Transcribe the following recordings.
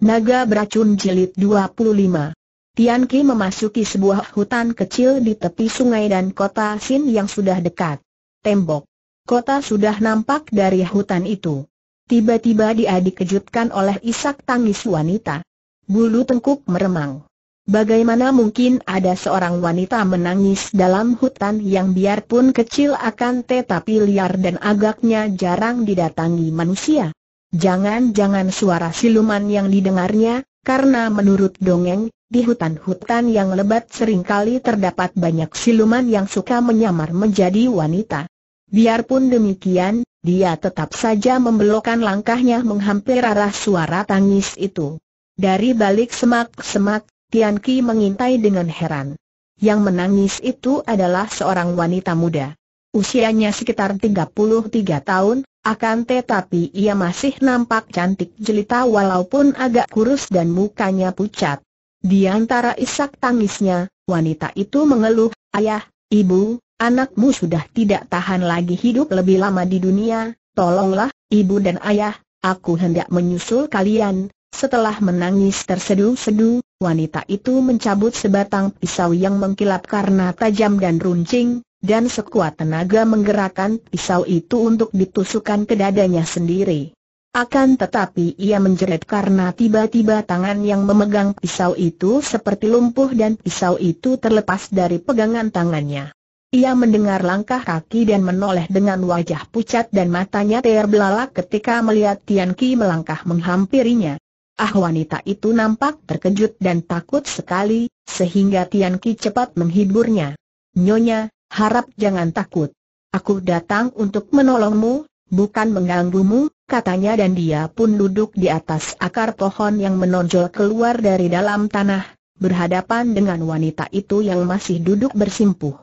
Naga Beracun Jilid 25 Tian Ki memasuki sebuah hutan kecil di tepi sungai dan kota Sin yang sudah dekat. Tembok. Kota sudah nampak dari hutan itu. Tiba-tiba dia dikejutkan oleh isak tangis wanita. Bulu tengkuk meremang. Bagaimana mungkin ada seorang wanita menangis dalam hutan yang biarpun kecil akan tetapi liar dan agaknya jarang didatangi manusia? Jangan-jangan suara siluman yang didengarnya, karena menurut dongeng, di hutan-hutan yang lebat seringkali terdapat banyak siluman yang suka menyamar menjadi wanita. Biarpun demikian, dia tetap saja membelokkan langkahnya menghampir arah suara tangis itu. Dari balik semak-semak, Tian Ki mengintai dengan heran. Yang menangis itu adalah seorang wanita muda. Usianya sekitar 33 tahun, akan tetapi ia masih nampak cantik jelita walaupun agak kurus dan mukanya pucat. Di antara isak tangisnya, wanita itu mengeluh, Ayah, Ibu, anakmu sudah tidak tahan lagi hidup lebih lama di dunia, tolonglah, Ibu dan Ayah, aku hendak menyusul kalian. Setelah menangis terseduh-seduh, wanita itu mencabut sebatang pisau yang mengkilap karena tajam dan runcing, dan sekuat tenaga menggerakkan pisau itu untuk ditusukkan ke dadanya sendiri. Akan tetapi ia menjerit karena tiba-tiba tangan yang memegang pisau itu seperti lumpuh dan pisau itu terlepas dari pegangan tangannya. Ia mendengar langkah kaki dan menoleh dengan wajah pucat dan matanya terbelalak ketika melihat Tian Ki melangkah menghampirinya. Ah wanita itu nampak terkejut dan takut sekali, sehingga Tian Ki cepat menghiburnya. Nyonya, harap jangan takut. Aku datang untuk menolongmu, bukan mengganggumu, katanya dan dia pun duduk di atas akar pohon yang menonjol keluar dari dalam tanah, berhadapan dengan wanita itu yang masih duduk bersimpuh.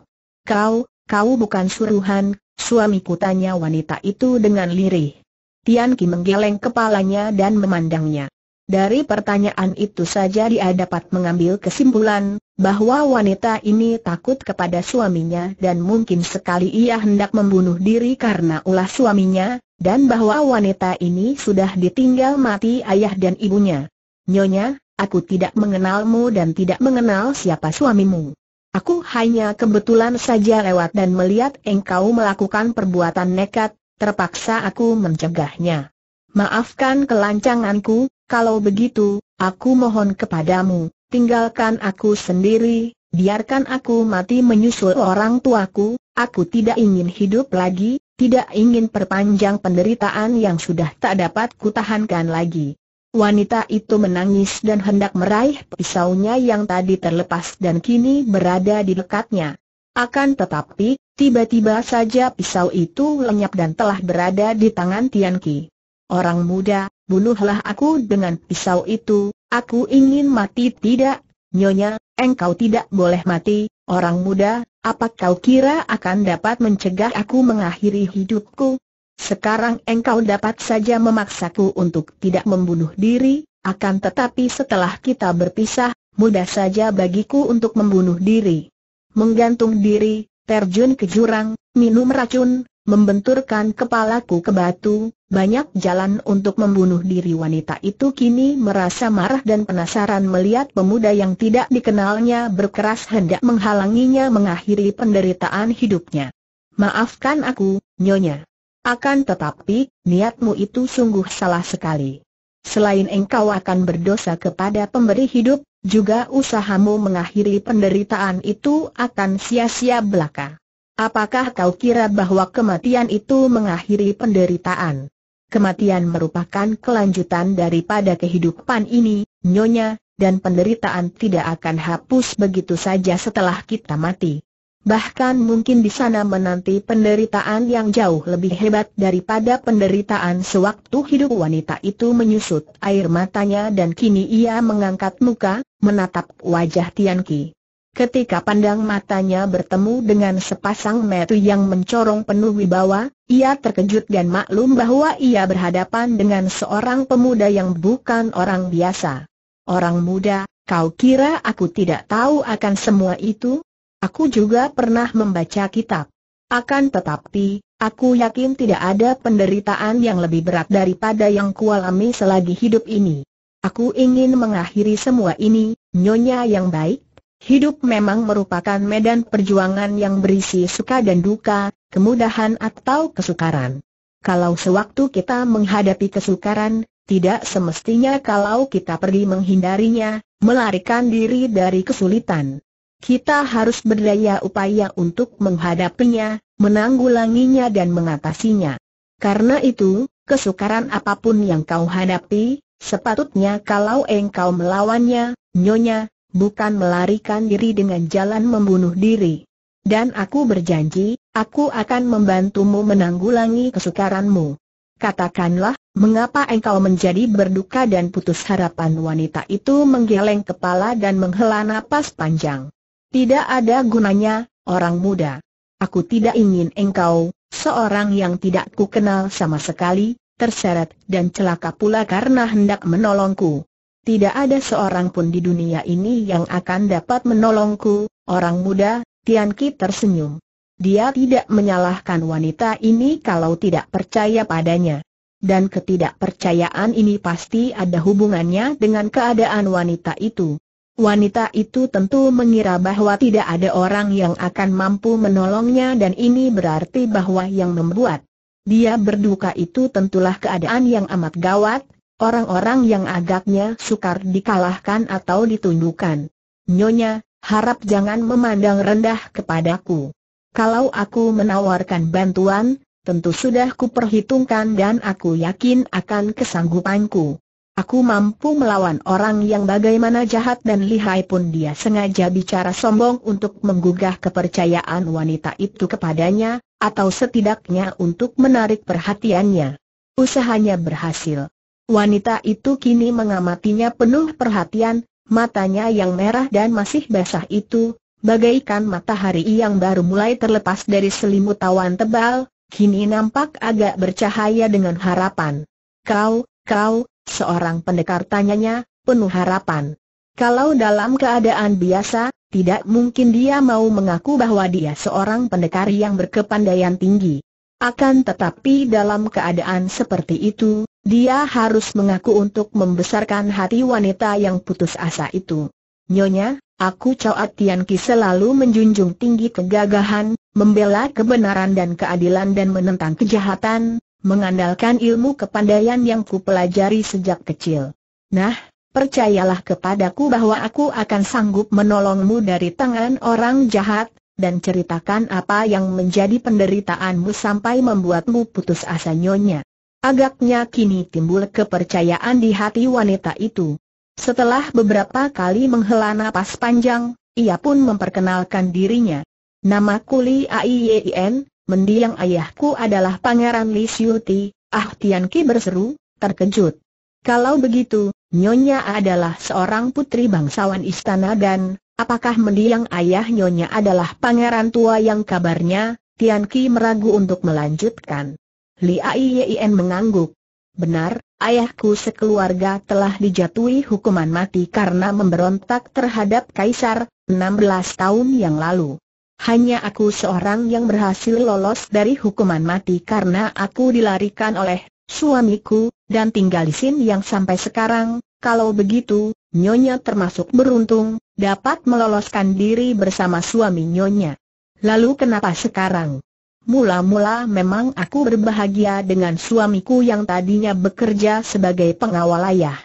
Kau, kau bukan suruhan, suamiku tanya wanita itu dengan lirih. Tian Ki menggeleng kepalanya dan memandangnya. Dari pertanyaan itu saja dia dapat mengambil kesimpulan, bahwa wanita ini takut kepada suaminya dan mungkin sekali ia hendak membunuh diri karena ulah suaminya, dan bahwa wanita ini sudah ditinggal mati ayah dan ibunya. Nyonya, aku tidak mengenalmu dan tidak mengenal siapa suamimu. Aku hanya kebetulan saja lewat dan melihat engkau melakukan perbuatan nekat, terpaksa aku mencegahnya. Maafkan kelancanganku, kalau begitu, aku mohon kepadamu, tinggalkan aku sendiri, biarkan aku mati menyusul orang tuaku, aku tidak ingin hidup lagi, tidak ingin perpanjang penderitaan yang sudah tak dapat kutahankan lagi. Wanita itu menangis dan hendak meraih pisaunya yang tadi terlepas dan kini berada di dekatnya. Akan tetapi, tiba-tiba saja pisau itu lenyap dan telah berada di tangan Tian Ki. Orang muda, bunuhlah aku dengan pisau itu, aku ingin mati tidak, Nyonya, engkau tidak boleh mati, orang muda, apa kau kira akan dapat mencegah aku mengakhiri hidupku? Sekarang engkau dapat saja memaksaku untuk tidak membunuh diri, akan tetapi setelah kita berpisah, mudah saja bagiku untuk membunuh diri. Menggantung diri, terjun ke jurang, minum racun, membenturkan kepalaku ke batu, banyak jalan untuk membunuh diri wanita itu kini merasa marah dan penasaran melihat pemuda yang tidak dikenalnya berkeras hendak menghalanginya mengakhiri penderitaan hidupnya. Maafkan aku, Nyonya. Akan tetapi, niatmu itu sungguh salah sekali. Selain engkau akan berdosa kepada pemberi hidup, juga usahamu mengakhiri penderitaan itu akan sia-sia belaka. Apakah kau kira bahwa kematian itu mengakhiri penderitaan? Kematian merupakan kelanjutan daripada kehidupan ini, Nyonya, dan penderitaan tidak akan hapus begitu saja setelah kita mati. Bahkan mungkin di sana menanti penderitaan yang jauh lebih hebat daripada penderitaan sewaktu hidup wanita itu menyusut air matanya dan kini ia mengangkat muka, menatap wajah Tian Ki. Ketika pandang matanya bertemu dengan sepasang metu yang mencorong penuh wibawa, ia terkejut dan maklum bahwa ia berhadapan dengan seorang pemuda yang bukan orang biasa. Orang muda, kau kira aku tidak tahu akan semua itu? Aku juga pernah membaca kitab. Akan tetapi, aku yakin tidak ada penderitaan yang lebih berat daripada yang kualami selagi hidup ini. Aku ingin mengakhiri semua ini, nyonya yang baik, Hidup memang merupakan medan perjuangan yang berisi suka dan duka, kemudahan atau kesukaran. Kalau sewaktu kita menghadapi kesukaran, tidak semestinya kalau kita pergi menghindarinya, melarikan diri dari kesulitan. Kita harus berdaya upaya untuk menghadapinya, menanggulanginya dan mengatasinya. Karena itu, kesukaran apapun yang kau hadapi, sepatutnya kalau engkau melawannya, nyonya, bukan melarikan diri dengan jalan membunuh diri. Dan aku berjanji, aku akan membantumu menanggulangi kesukaranmu. Katakanlah, mengapa engkau menjadi berduka dan putus harapan wanita itu menggeleng kepala dan menghela napas panjang. Tidak ada gunanya, orang muda. Aku tidak ingin engkau, seorang yang tidak kukenal sama sekali, terseret dan celaka pula karena hendak menolongku tidak ada seorang pun di dunia ini yang akan dapat menolongku, orang muda, Tian Ki tersenyum. Dia tidak menyalahkan wanita ini kalau tidak percaya padanya. Dan ketidakpercayaan ini pasti ada hubungannya dengan keadaan wanita itu. Wanita itu tentu mengira bahwa tidak ada orang yang akan mampu menolongnya dan ini berarti bahwa yang membuat dia berduka itu tentulah keadaan yang amat gawat, Orang-orang yang agaknya sukar dikalahkan atau ditundukkan. Nyonya, harap jangan memandang rendah kepadaku. Kalau aku menawarkan bantuan, tentu sudah kuperhitungkan dan aku yakin akan kesanggupanku. Aku mampu melawan orang yang bagaimana jahat dan lihai pun dia sengaja bicara sombong untuk menggugah kepercayaan wanita itu kepadanya, atau setidaknya untuk menarik perhatiannya. Usahanya berhasil. Wanita itu kini mengamatinya penuh perhatian, matanya yang merah dan masih basah itu, bagaikan matahari yang baru mulai terlepas dari selimut awan tebal, kini nampak agak bercahaya dengan harapan. Kau, kau, seorang pendekar tanyanya, penuh harapan. Kalau dalam keadaan biasa, tidak mungkin dia mau mengaku bahwa dia seorang pendekar yang berkepandaian tinggi. Akan tetapi dalam keadaan seperti itu, dia harus mengaku untuk membesarkan hati wanita yang putus asa itu. Nyonya, aku Cao Tian Ki selalu menjunjung tinggi kegagahan, membela kebenaran dan keadilan dan menentang kejahatan, mengandalkan ilmu kepandaian yang kupelajari sejak kecil. Nah, percayalah kepadaku bahwa aku akan sanggup menolongmu dari tangan orang jahat, dan ceritakan apa yang menjadi penderitaanmu sampai membuatmu putus asa nyonya. Agaknya kini timbul kepercayaan di hati wanita itu. Setelah beberapa kali menghela napas panjang, ia pun memperkenalkan dirinya. Nama Kuli Aiyen, mendiang ayahku adalah Pangeran Li Xiuti, Ah Tianqi berseru, terkejut. Kalau begitu, Nyonya adalah seorang putri bangsawan istana dan, apakah mendiang ayah Nyonya adalah pangeran tua yang kabarnya, Tianqi meragu untuk melanjutkan. Li Aiyien mengangguk. Benar, ayahku sekeluarga telah dijatuhi hukuman mati karena memberontak terhadap Kaisar, 16 tahun yang lalu. Hanya aku seorang yang berhasil lolos dari hukuman mati karena aku dilarikan oleh suamiku, dan tinggal di sini yang sampai sekarang, kalau begitu, Nyonya termasuk beruntung, dapat meloloskan diri bersama suami Nyonya. Lalu kenapa sekarang? Mula-mula memang aku berbahagia dengan suamiku yang tadinya bekerja sebagai pengawal ayah.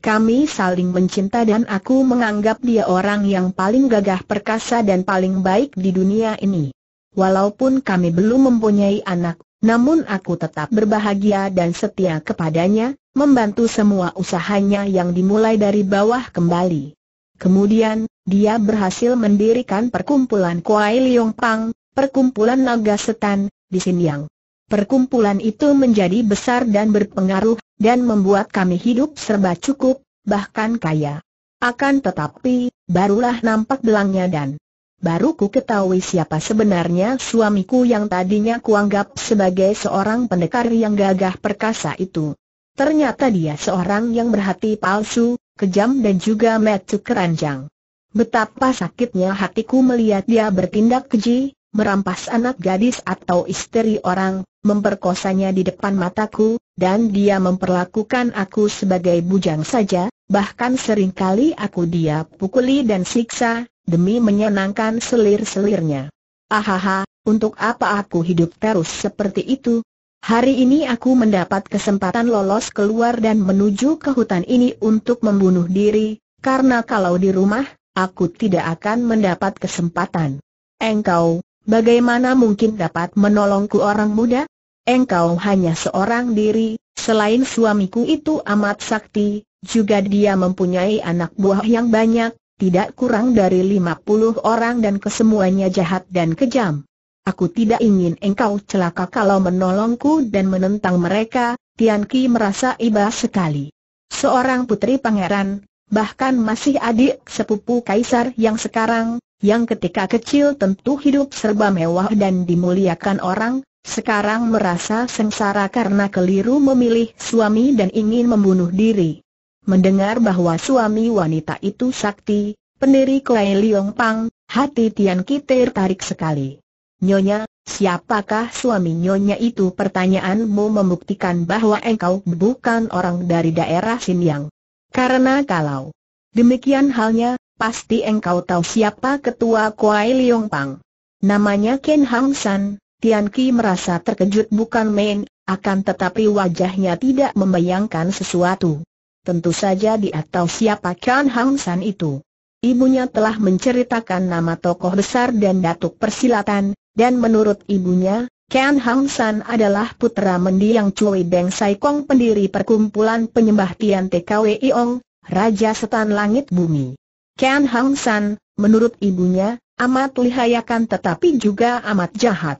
Kami saling mencinta dan aku menganggap dia orang yang paling gagah perkasa dan paling baik di dunia ini. Walaupun kami belum mempunyai anak, namun aku tetap berbahagia dan setia kepadanya, membantu semua usahanya yang dimulai dari bawah kembali. Kemudian, dia berhasil mendirikan perkumpulan Kuai Liong Pang, perkumpulan naga setan, di Sinyang. Perkumpulan itu menjadi besar dan berpengaruh, dan membuat kami hidup serba cukup, bahkan kaya. Akan tetapi, barulah nampak belangnya dan baru ku ketahui siapa sebenarnya suamiku yang tadinya kuanggap sebagai seorang pendekar yang gagah perkasa itu. Ternyata dia seorang yang berhati palsu, kejam dan juga metu keranjang. Betapa sakitnya hatiku melihat dia bertindak keji, merampas anak gadis atau istri orang, memperkosanya di depan mataku, dan dia memperlakukan aku sebagai bujang saja, bahkan seringkali aku dia pukuli dan siksa, demi menyenangkan selir-selirnya. Ahaha, untuk apa aku hidup terus seperti itu? Hari ini aku mendapat kesempatan lolos keluar dan menuju ke hutan ini untuk membunuh diri, karena kalau di rumah, aku tidak akan mendapat kesempatan. Engkau, Bagaimana mungkin dapat menolongku orang muda? Engkau hanya seorang diri, selain suamiku itu amat sakti, juga dia mempunyai anak buah yang banyak, tidak kurang dari 50 orang dan kesemuanya jahat dan kejam. Aku tidak ingin engkau celaka kalau menolongku dan menentang mereka, Tian Ki merasa iba sekali. Seorang putri pangeran, bahkan masih adik sepupu kaisar yang sekarang, yang ketika kecil tentu hidup serba mewah dan dimuliakan orang, sekarang merasa sengsara karena keliru memilih suami dan ingin membunuh diri. Mendengar bahwa suami wanita itu sakti, pendiri Kuei Liong Pang, hati Tian Kite tarik sekali. Nyonya, siapakah suami nyonya itu? Pertanyaanmu membuktikan bahwa engkau bukan orang dari daerah Xinjiang. Karena kalau demikian halnya, Pasti engkau tahu siapa ketua Kuai Liong Pang. Namanya Ken Hang San, Tian Ki merasa terkejut bukan main, akan tetapi wajahnya tidak membayangkan sesuatu. Tentu saja dia tahu siapa Ken Hang San itu. Ibunya telah menceritakan nama tokoh besar dan datuk persilatan, dan menurut ibunya, Ken Hang San adalah putra mendiang Cui Beng Sai Kong pendiri perkumpulan penyembah Tian TKW Iong, Raja Setan Langit Bumi. Ken Hang San, menurut ibunya, amat lihayakan tetapi juga amat jahat.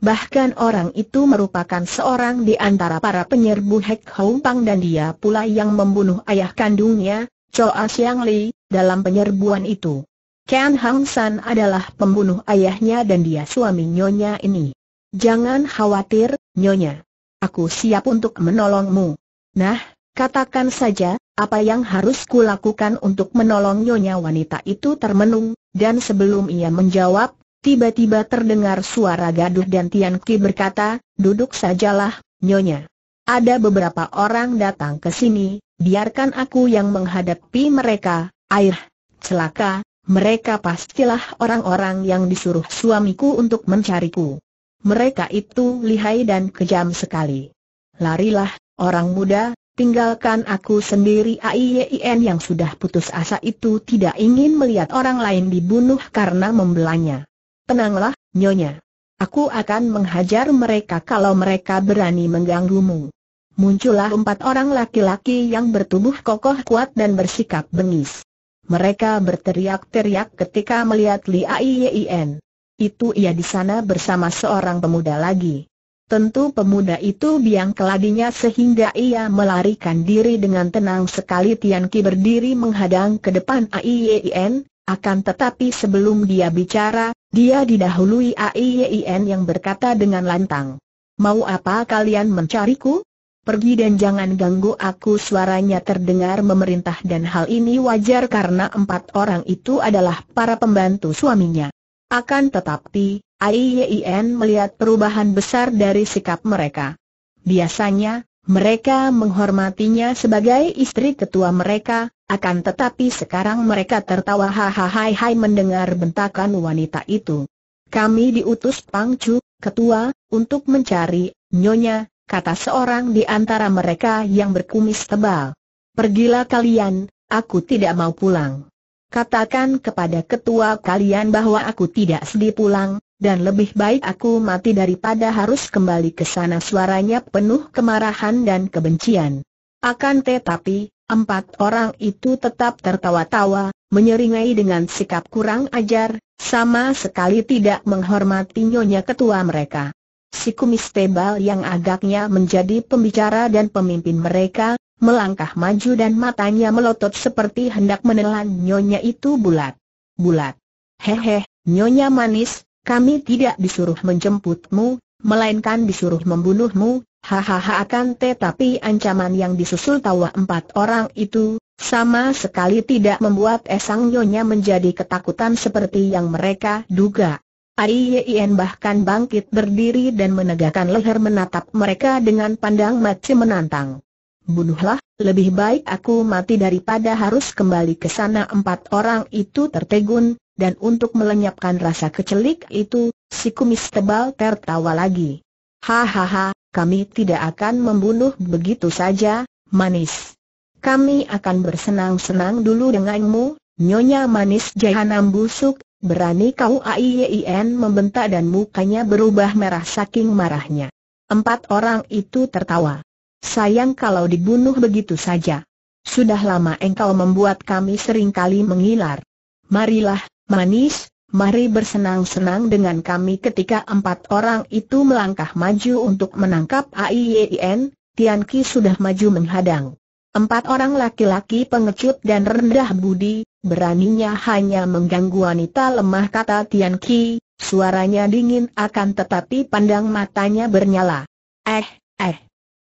Bahkan orang itu merupakan seorang di antara para penyerbu Hek Hong Pang dan dia pula yang membunuh ayah kandungnya, Choa Siang Li, dalam penyerbuan itu. Ken Hang San adalah pembunuh ayahnya dan dia suami nyonya ini. Jangan khawatir, nyonya. Aku siap untuk menolongmu. Nah, Katakan saja, apa yang harus kulakukan untuk menolong nyonya wanita itu termenung, dan sebelum ia menjawab, tiba-tiba terdengar suara gaduh dan Tian Ki berkata, duduk sajalah, nyonya. Ada beberapa orang datang ke sini, biarkan aku yang menghadapi mereka, air, celaka, mereka pastilah orang-orang yang disuruh suamiku untuk mencariku. Mereka itu lihai dan kejam sekali. Larilah, orang muda, Tinggalkan aku sendiri AIYIN e yang sudah putus asa itu tidak ingin melihat orang lain dibunuh karena membelanya. Tenanglah, Nyonya. Aku akan menghajar mereka kalau mereka berani mengganggumu. Muncullah empat orang laki-laki yang bertubuh kokoh kuat dan bersikap bengis. Mereka berteriak-teriak ketika melihat Li AIYIN. E itu ia di sana bersama seorang pemuda lagi. Tentu pemuda itu biang keladinya sehingga ia melarikan diri dengan tenang sekali Tian Ki berdiri menghadang ke depan Aiyen. akan tetapi sebelum dia bicara, dia didahului Aiyen yang berkata dengan lantang. Mau apa kalian mencariku? Pergi dan jangan ganggu aku suaranya terdengar memerintah dan hal ini wajar karena empat orang itu adalah para pembantu suaminya. Akan tetapi, Aiyien e melihat perubahan besar dari sikap mereka. Biasanya, mereka menghormatinya sebagai istri ketua mereka, akan tetapi sekarang mereka tertawa hahaha mendengar bentakan wanita itu. Kami diutus Pangcu, ketua, untuk mencari, nyonya, kata seorang di antara mereka yang berkumis tebal. Pergilah kalian, aku tidak mau pulang. Katakan kepada ketua kalian bahwa aku tidak sedih pulang, dan lebih baik aku mati daripada harus kembali ke sana suaranya penuh kemarahan dan kebencian. Akan tetapi, empat orang itu tetap tertawa-tawa, menyeringai dengan sikap kurang ajar, sama sekali tidak menghormati nyonya ketua mereka. Si kumis tebal yang agaknya menjadi pembicara dan pemimpin mereka, melangkah maju dan matanya melotot seperti hendak menelan nyonya itu bulat. Bulat. Hehe, nyonya manis, kami tidak disuruh menjemputmu, melainkan disuruh membunuhmu, hahaha akan tetapi ancaman yang disusul tawa empat orang itu, sama sekali tidak membuat Esang Nyonya menjadi ketakutan seperti yang mereka duga. Yen bahkan bangkit berdiri dan menegakkan leher menatap mereka dengan pandang mati menantang. Bunuhlah, lebih baik aku mati daripada harus kembali ke sana empat orang itu tertegun, dan untuk melenyapkan rasa kecelik itu, si kumis tebal tertawa lagi. Hahaha, kami tidak akan membunuh begitu saja, manis. Kami akan bersenang-senang dulu denganmu, Nyonya manis jahanam busuk, berani kau AIYIN membentak dan mukanya berubah merah saking marahnya. Empat orang itu tertawa. Sayang kalau dibunuh begitu saja. Sudah lama engkau membuat kami seringkali mengilar. Marilah, manis, mari bersenang-senang dengan kami ketika empat orang itu melangkah maju untuk menangkap AIEIN. Tian Ki sudah maju menghadang. Empat orang laki-laki pengecut dan rendah budi, beraninya hanya mengganggu wanita lemah kata Tian Ki, suaranya dingin akan tetapi pandang matanya bernyala. Eh, eh.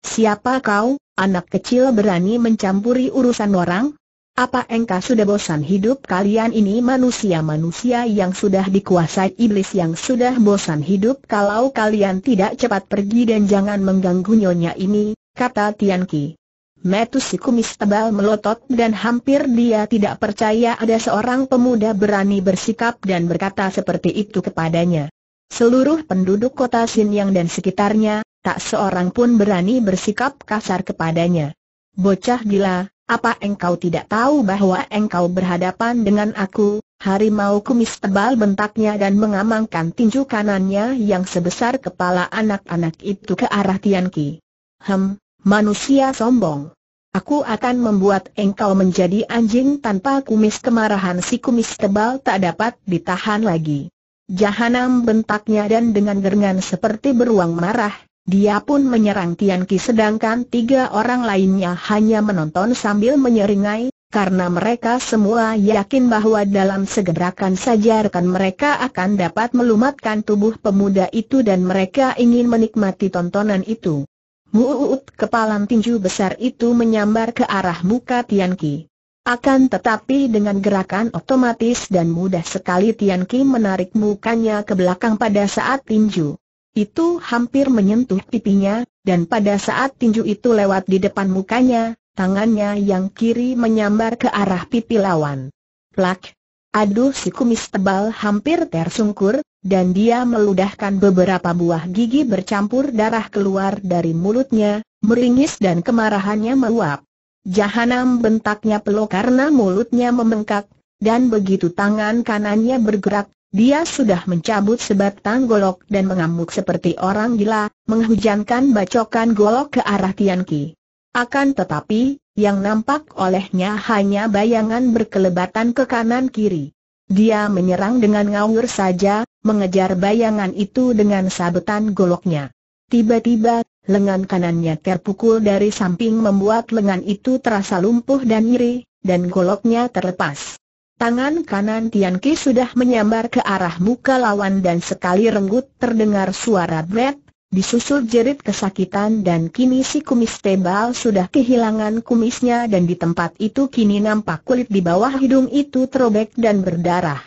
Siapa kau, anak kecil berani mencampuri urusan orang? Apa engkau sudah bosan hidup kalian ini manusia-manusia yang sudah dikuasai iblis yang sudah bosan hidup kalau kalian tidak cepat pergi dan jangan mengganggu nyonya ini, kata Tian Ki. Metus si kumis tebal melotot dan hampir dia tidak percaya ada seorang pemuda berani bersikap dan berkata seperti itu kepadanya. Seluruh penduduk kota Xinyang dan sekitarnya, tak seorang pun berani bersikap kasar kepadanya. Bocah gila, apa engkau tidak tahu bahwa engkau berhadapan dengan aku? Harimau kumis tebal bentaknya dan mengamankan tinju kanannya yang sebesar kepala anak-anak itu ke arah Tianqi. Ki. Hem, manusia sombong. Aku akan membuat engkau menjadi anjing tanpa kumis kemarahan si kumis tebal tak dapat ditahan lagi. Jahanam bentaknya dan dengan gerengan seperti beruang marah, dia pun menyerang Tian Ki sedangkan tiga orang lainnya hanya menonton sambil menyeringai, karena mereka semua yakin bahwa dalam segerakan saja rekan mereka akan dapat melumatkan tubuh pemuda itu dan mereka ingin menikmati tontonan itu. Muut kepalan tinju besar itu menyambar ke arah muka Tian Ki. Akan tetapi dengan gerakan otomatis dan mudah sekali Tian Ki menarik mukanya ke belakang pada saat tinju. Itu hampir menyentuh pipinya, dan pada saat tinju itu lewat di depan mukanya, tangannya yang kiri menyambar ke arah pipi lawan. Plak! Aduh si kumis tebal hampir tersungkur, dan dia meludahkan beberapa buah gigi bercampur darah keluar dari mulutnya, meringis dan kemarahannya meluap. Jahanam bentaknya peluk karena mulutnya membengkak, dan begitu tangan kanannya bergerak, dia sudah mencabut sebatang golok dan mengamuk seperti orang gila, menghujankan bacokan golok ke arah Tian Ki. Akan tetapi, yang nampak olehnya hanya bayangan berkelebatan ke kanan kiri. Dia menyerang dengan ngawur saja, mengejar bayangan itu dengan sabetan goloknya. Tiba-tiba, lengan kanannya terpukul dari samping membuat lengan itu terasa lumpuh dan nyeri, dan goloknya terlepas. Tangan kanan Tian Ki sudah menyambar ke arah muka lawan dan sekali renggut terdengar suara bret, disusul jerit kesakitan dan kini si kumis tebal sudah kehilangan kumisnya dan di tempat itu kini nampak kulit di bawah hidung itu terobek dan berdarah.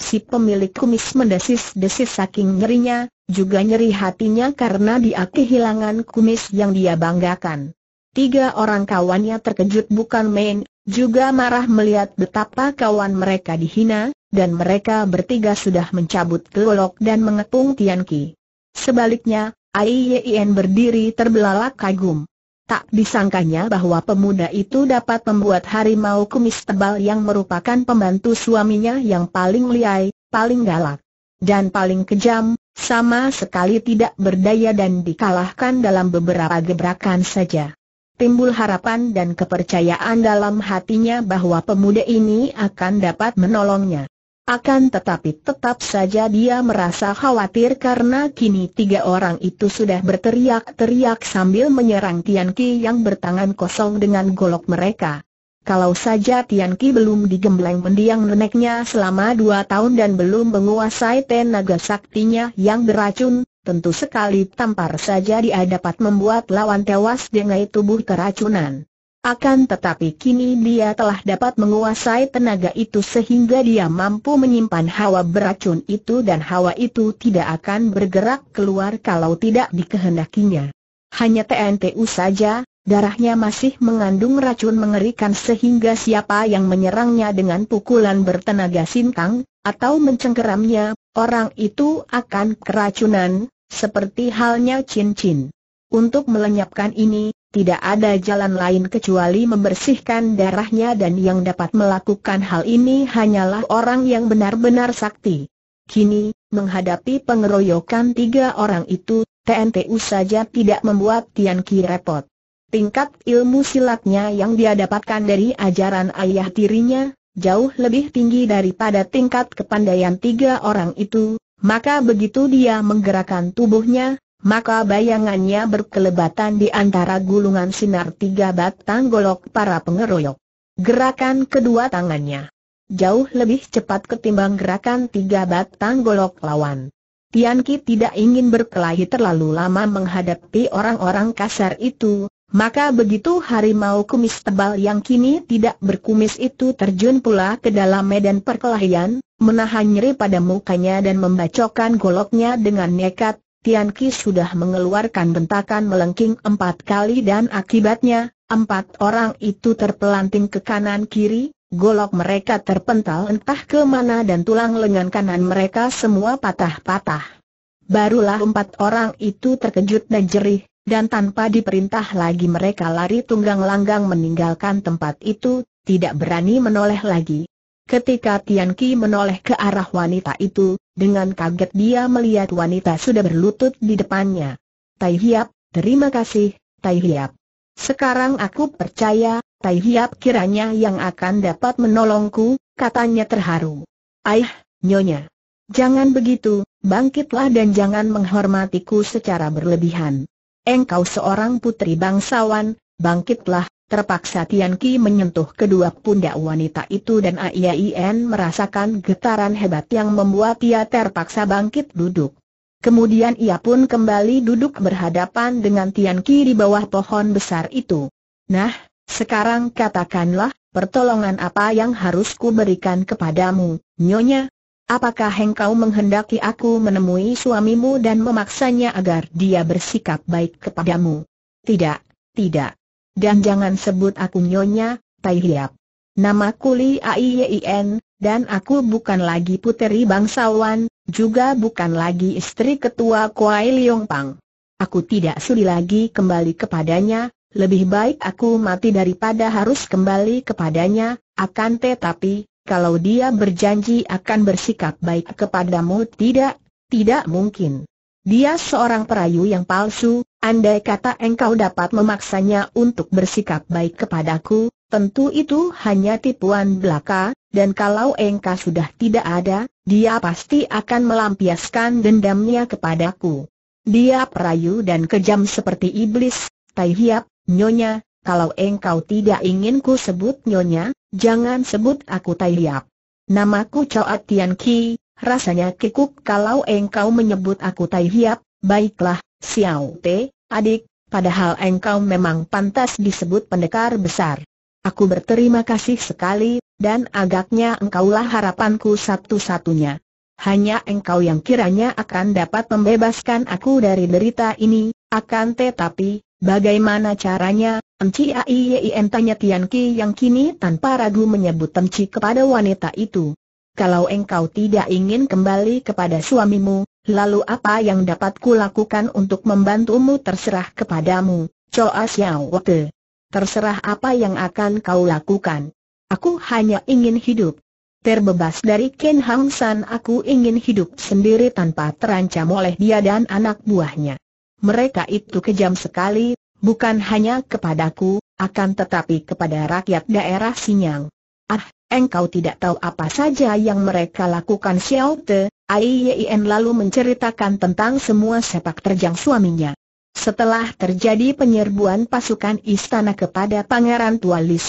Si pemilik kumis mendesis-desis saking nyerinya, juga nyeri hatinya karena dia kehilangan kumis yang dia banggakan. Tiga orang kawannya terkejut bukan main, juga marah melihat betapa kawan mereka dihina, dan mereka bertiga sudah mencabut golok dan mengepung Tian Ki. Sebaliknya, Aiyien berdiri terbelalak kagum. Tak disangkanya bahwa pemuda itu dapat membuat harimau kumis tebal yang merupakan pembantu suaminya yang paling liai, paling galak, dan paling kejam, sama sekali tidak berdaya dan dikalahkan dalam beberapa gebrakan saja timbul harapan dan kepercayaan dalam hatinya bahwa pemuda ini akan dapat menolongnya. Akan tetapi tetap saja dia merasa khawatir karena kini tiga orang itu sudah berteriak-teriak sambil menyerang Tian Ki yang bertangan kosong dengan golok mereka. Kalau saja Tian Ki belum digembleng mendiang neneknya selama dua tahun dan belum menguasai tenaga saktinya yang beracun, tentu sekali tampar saja dia dapat membuat lawan tewas dengan tubuh keracunan. Akan tetapi kini dia telah dapat menguasai tenaga itu sehingga dia mampu menyimpan hawa beracun itu dan hawa itu tidak akan bergerak keluar kalau tidak dikehendakinya. Hanya TNTU saja, Darahnya masih mengandung racun mengerikan sehingga siapa yang menyerangnya dengan pukulan bertenaga sintang, atau mencengkeramnya, orang itu akan keracunan, seperti halnya cincin. Untuk melenyapkan ini, tidak ada jalan lain kecuali membersihkan darahnya dan yang dapat melakukan hal ini hanyalah orang yang benar-benar sakti. Kini, menghadapi pengeroyokan tiga orang itu, TNTU saja tidak membuat Tian Ki repot tingkat ilmu silatnya yang dia dapatkan dari ajaran ayah tirinya, jauh lebih tinggi daripada tingkat kepandaian tiga orang itu, maka begitu dia menggerakkan tubuhnya, maka bayangannya berkelebatan di antara gulungan sinar tiga batang golok para pengeroyok. Gerakan kedua tangannya jauh lebih cepat ketimbang gerakan tiga batang golok lawan. Tian Ki tidak ingin berkelahi terlalu lama menghadapi orang-orang kasar itu, maka begitu harimau kumis tebal yang kini tidak berkumis itu terjun pula ke dalam medan perkelahian, menahan nyeri pada mukanya dan membacokan goloknya dengan nekat, Tian Ki sudah mengeluarkan bentakan melengking empat kali dan akibatnya, empat orang itu terpelanting ke kanan kiri, golok mereka terpental entah ke mana dan tulang lengan kanan mereka semua patah-patah. Barulah empat orang itu terkejut dan jerih, dan tanpa diperintah lagi mereka lari tunggang langgang meninggalkan tempat itu, tidak berani menoleh lagi. Ketika Tian Ki menoleh ke arah wanita itu, dengan kaget dia melihat wanita sudah berlutut di depannya. Tai Hiap, terima kasih, Tai Hiap. Sekarang aku percaya, Tai Hiap kiranya yang akan dapat menolongku, katanya terharu. Aih, Nyonya. Jangan begitu, bangkitlah dan jangan menghormatiku secara berlebihan engkau seorang putri bangsawan, bangkitlah, terpaksa Tian Ki menyentuh kedua pundak wanita itu dan Aiaien merasakan getaran hebat yang membuat ia terpaksa bangkit duduk. Kemudian ia pun kembali duduk berhadapan dengan Tian Ki di bawah pohon besar itu. Nah, sekarang katakanlah, pertolongan apa yang harus berikan kepadamu, Nyonya? Apakah engkau menghendaki aku menemui suamimu dan memaksanya agar dia bersikap baik kepadamu? Tidak, tidak. Dan jangan sebut aku Nyonya, Tai Hiap. Nama Li Aiyen dan aku bukan lagi puteri bangsawan, juga bukan lagi istri ketua Kuai Liong Pang. Aku tidak sudi lagi kembali kepadanya, lebih baik aku mati daripada harus kembali kepadanya, akan tetapi, kalau dia berjanji akan bersikap baik kepadamu tidak, tidak mungkin. Dia seorang perayu yang palsu, andai kata engkau dapat memaksanya untuk bersikap baik kepadaku, tentu itu hanya tipuan belaka, dan kalau engkau sudah tidak ada, dia pasti akan melampiaskan dendamnya kepadaku. Dia perayu dan kejam seperti iblis, Tai Hiap, Nyonya, kalau engkau tidak ingin ku sebut Nyonya, Jangan sebut aku Tai Liap. Namaku Choa Tian Ki, rasanya kikuk kalau engkau menyebut aku Tai Liap. baiklah, Xiao Te, adik, padahal engkau memang pantas disebut pendekar besar. Aku berterima kasih sekali, dan agaknya engkaulah harapanku satu-satunya. Hanya engkau yang kiranya akan dapat membebaskan aku dari derita ini, akan tetapi, bagaimana caranya, Pemci Aiyem tanya Tian Ki yang kini tanpa ragu menyebut pemci kepada wanita itu. Kalau engkau tidak ingin kembali kepada suamimu, lalu apa yang dapat kulakukan untuk membantumu terserah kepadamu, Choa Xiao Wote. Terserah apa yang akan kau lakukan. Aku hanya ingin hidup. Terbebas dari Ken Hang San aku ingin hidup sendiri tanpa terancam oleh dia dan anak buahnya. Mereka itu kejam sekali, Bukan hanya kepadaku, akan tetapi kepada rakyat daerah Sinyang. Ah, engkau tidak tahu apa saja yang mereka lakukan Xiao Te, Aiyin lalu menceritakan tentang semua sepak terjang suaminya. Setelah terjadi penyerbuan pasukan istana kepada Pangeran Tua Li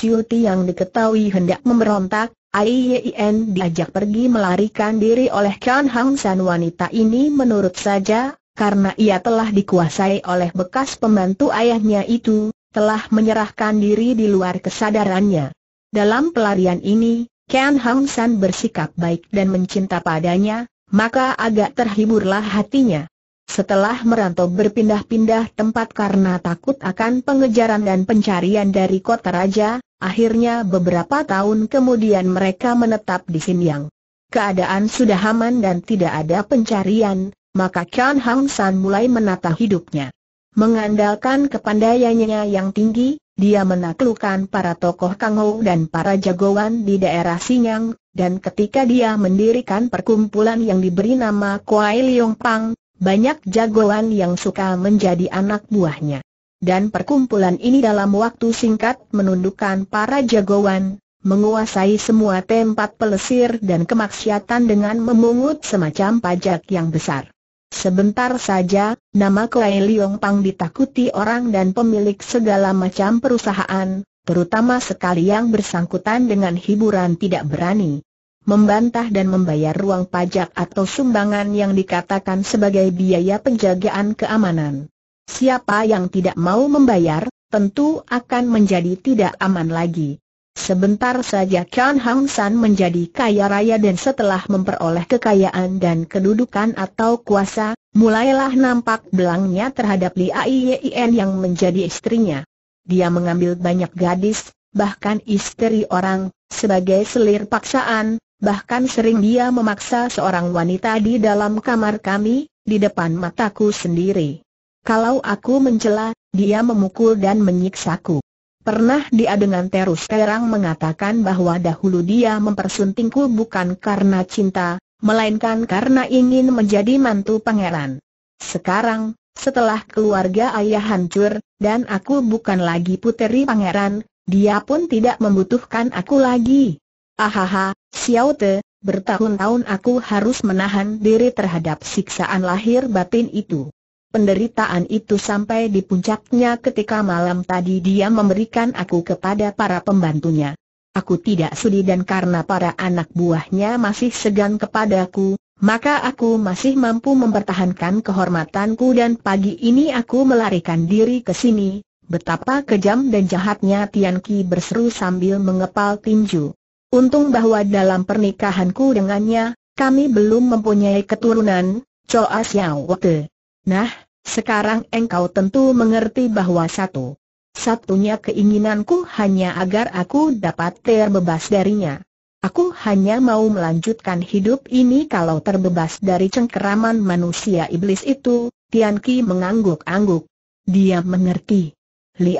yang diketahui hendak memberontak, Aiyin diajak pergi melarikan diri oleh Kan Hang San wanita ini menurut saja karena ia telah dikuasai oleh bekas pembantu ayahnya itu, telah menyerahkan diri di luar kesadarannya. Dalam pelarian ini, Ken Hang San bersikap baik dan mencinta padanya, maka agak terhiburlah hatinya. Setelah merantau berpindah-pindah tempat karena takut akan pengejaran dan pencarian dari kota raja, akhirnya beberapa tahun kemudian mereka menetap di Sinyang. Keadaan sudah aman dan tidak ada pencarian, maka Chan Hang San mulai menata hidupnya. Mengandalkan kepandaiannya yang tinggi, dia menaklukkan para tokoh Kangou dan para jagoan di daerah Sinyang, dan ketika dia mendirikan perkumpulan yang diberi nama Kuai Liong Pang, banyak jagoan yang suka menjadi anak buahnya. Dan perkumpulan ini dalam waktu singkat menundukkan para jagoan, menguasai semua tempat pelesir dan kemaksiatan dengan memungut semacam pajak yang besar. Sebentar saja, nama Kuei Liong Pang ditakuti orang dan pemilik segala macam perusahaan, terutama sekali yang bersangkutan dengan hiburan tidak berani. Membantah dan membayar ruang pajak atau sumbangan yang dikatakan sebagai biaya penjagaan keamanan. Siapa yang tidak mau membayar, tentu akan menjadi tidak aman lagi. Sebentar saja Kian Hang San menjadi kaya raya dan setelah memperoleh kekayaan dan kedudukan atau kuasa, mulailah nampak belangnya terhadap Li Aiyien yang menjadi istrinya. Dia mengambil banyak gadis, bahkan istri orang, sebagai selir paksaan, bahkan sering dia memaksa seorang wanita di dalam kamar kami, di depan mataku sendiri. Kalau aku mencela, dia memukul dan menyiksaku. Pernah dia dengan terus terang mengatakan bahwa dahulu dia mempersuntingku bukan karena cinta, melainkan karena ingin menjadi mantu pangeran. Sekarang, setelah keluarga ayah hancur, dan aku bukan lagi puteri pangeran, dia pun tidak membutuhkan aku lagi. Ahaha, Xiao Te, bertahun-tahun aku harus menahan diri terhadap siksaan lahir batin itu penderitaan itu sampai di puncaknya ketika malam tadi dia memberikan aku kepada para pembantunya. Aku tidak sudi dan karena para anak buahnya masih segan kepadaku, maka aku masih mampu mempertahankan kehormatanku dan pagi ini aku melarikan diri ke sini. Betapa kejam dan jahatnya Tian Ki berseru sambil mengepal tinju. Untung bahwa dalam pernikahanku dengannya, kami belum mempunyai keturunan, Choa Xiao Wote. Nah, sekarang engkau tentu mengerti bahwa satu Satunya keinginanku hanya agar aku dapat terbebas darinya. Aku hanya mau melanjutkan hidup ini kalau terbebas dari cengkeraman manusia iblis itu, Tian Ki mengangguk-angguk. Dia mengerti. Li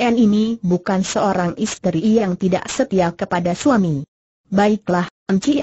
En ini bukan seorang istri yang tidak setia kepada suami. Baiklah, Enci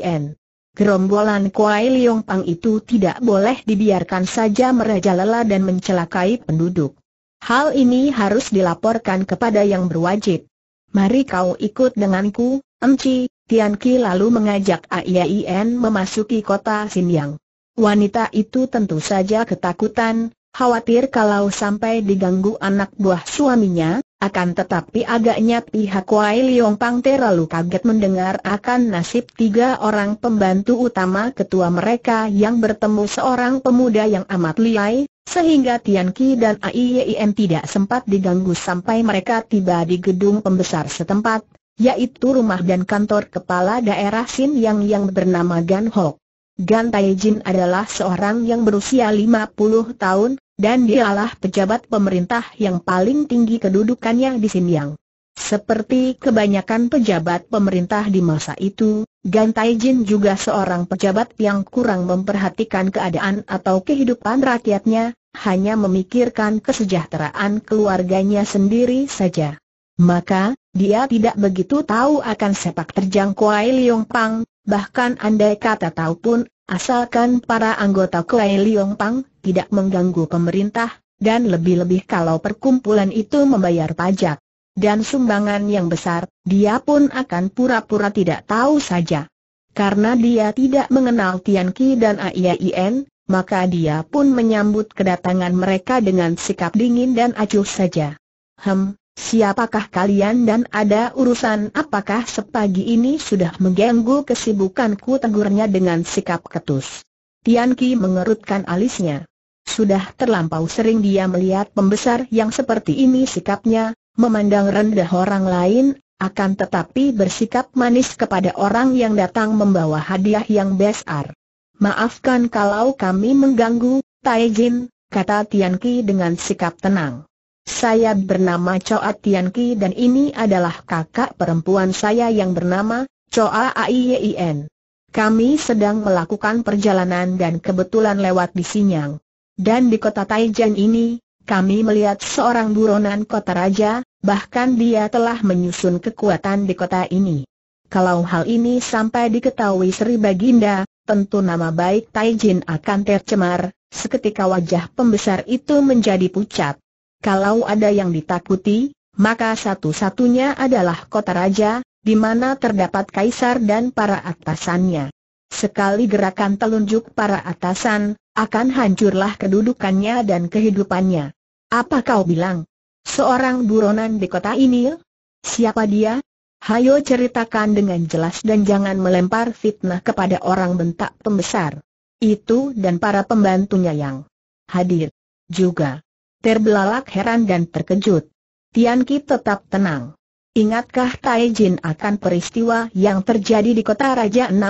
En gerombolan Kuai Liong Pang itu tidak boleh dibiarkan saja merajalela dan mencelakai penduduk. Hal ini harus dilaporkan kepada yang berwajib. Mari kau ikut denganku, Emci, Tian Ki lalu mengajak Aiyain memasuki kota Xinjiang. Wanita itu tentu saja ketakutan, khawatir kalau sampai diganggu anak buah suaminya, akan tetapi agaknya pihak Wai Liong Pang terlalu kaget mendengar akan nasib tiga orang pembantu utama ketua mereka yang bertemu seorang pemuda yang amat liai, sehingga Tian Qi dan AIYIN tidak sempat diganggu sampai mereka tiba di gedung pembesar setempat, yaitu rumah dan kantor kepala daerah Xin Yang yang bernama Gan Hok. Gan Tai adalah seorang yang berusia 50 tahun, dan dialah pejabat pemerintah yang paling tinggi kedudukannya di Xinjiang. Seperti kebanyakan pejabat pemerintah di masa itu, Gan Taijin juga seorang pejabat yang kurang memperhatikan keadaan atau kehidupan rakyatnya, hanya memikirkan kesejahteraan keluarganya sendiri saja. Maka, dia tidak begitu tahu akan sepak terjang Kuai Liong Pang, bahkan andai kata tahu pun Asalkan para anggota Kuei Liong Pang tidak mengganggu pemerintah, dan lebih-lebih kalau perkumpulan itu membayar pajak dan sumbangan yang besar, dia pun akan pura-pura tidak tahu saja. Karena dia tidak mengenal Tian Ki dan Aiaien, maka dia pun menyambut kedatangan mereka dengan sikap dingin dan acuh saja. Hem, Siapakah kalian dan ada urusan apakah sepagi ini sudah mengganggu kesibukanku tegurnya dengan sikap ketus. Tian Ki mengerutkan alisnya. Sudah terlampau sering dia melihat pembesar yang seperti ini sikapnya, memandang rendah orang lain, akan tetapi bersikap manis kepada orang yang datang membawa hadiah yang besar. Maafkan kalau kami mengganggu, Tai Jin, kata Tian Ki dengan sikap tenang. Saya bernama Choa Tian Ki dan ini adalah kakak perempuan saya yang bernama Choa Aiein. Kami sedang melakukan perjalanan dan kebetulan lewat di Sinyang. Dan di kota Taijian ini, kami melihat seorang buronan kota raja, bahkan dia telah menyusun kekuatan di kota ini. Kalau hal ini sampai diketahui Sri Baginda, tentu nama baik Taijin akan tercemar, seketika wajah pembesar itu menjadi pucat. Kalau ada yang ditakuti, maka satu-satunya adalah kota raja, di mana terdapat kaisar dan para atasannya. Sekali gerakan telunjuk para atasan, akan hancurlah kedudukannya dan kehidupannya. Apa kau bilang? Seorang buronan di kota ini? Siapa dia? Hayo ceritakan dengan jelas dan jangan melempar fitnah kepada orang bentak pembesar. Itu dan para pembantunya yang hadir juga. Terbelalak heran dan terkejut. Tian Ki tetap tenang. Ingatkah Tai Jin akan peristiwa yang terjadi di kota Raja 16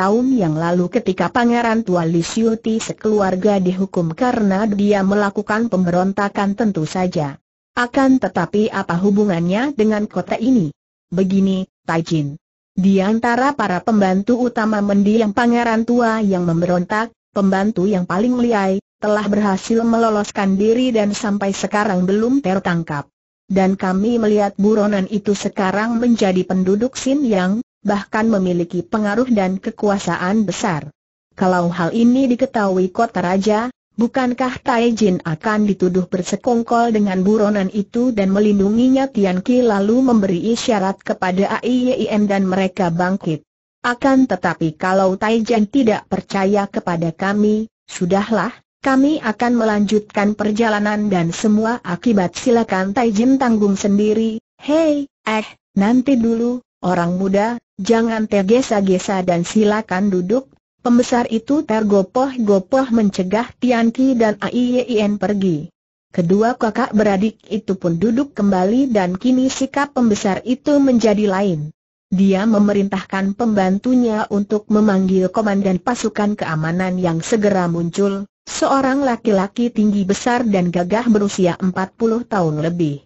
tahun yang lalu ketika Pangeran Tua Li sekeluarga dihukum karena dia melakukan pemberontakan tentu saja. Akan tetapi apa hubungannya dengan kota ini? Begini, Tai Jin. Di antara para pembantu utama mendiang Pangeran Tua yang memberontak, pembantu yang paling liai, telah berhasil meloloskan diri dan sampai sekarang belum tertangkap. Dan kami melihat buronan itu sekarang menjadi penduduk Sin Yang, bahkan memiliki pengaruh dan kekuasaan besar. Kalau hal ini diketahui kota raja, bukankah Tai Jin akan dituduh bersekongkol dengan buronan itu dan melindunginya Tian Ki lalu memberi isyarat kepada AIYM dan mereka bangkit. Akan tetapi kalau Tai Jin tidak percaya kepada kami, sudahlah, kami akan melanjutkan perjalanan dan semua akibat silakan Taijin tanggung sendiri. Hei, eh, nanti dulu, orang muda, jangan tergesa-gesa dan silakan duduk. Pembesar itu tergopoh-gopoh mencegah Tian Ki dan Aiyin e pergi. Kedua kakak beradik itu pun duduk kembali dan kini sikap pembesar itu menjadi lain. Dia memerintahkan pembantunya untuk memanggil komandan pasukan keamanan yang segera muncul, Seorang laki-laki tinggi besar dan gagah berusia 40 tahun lebih.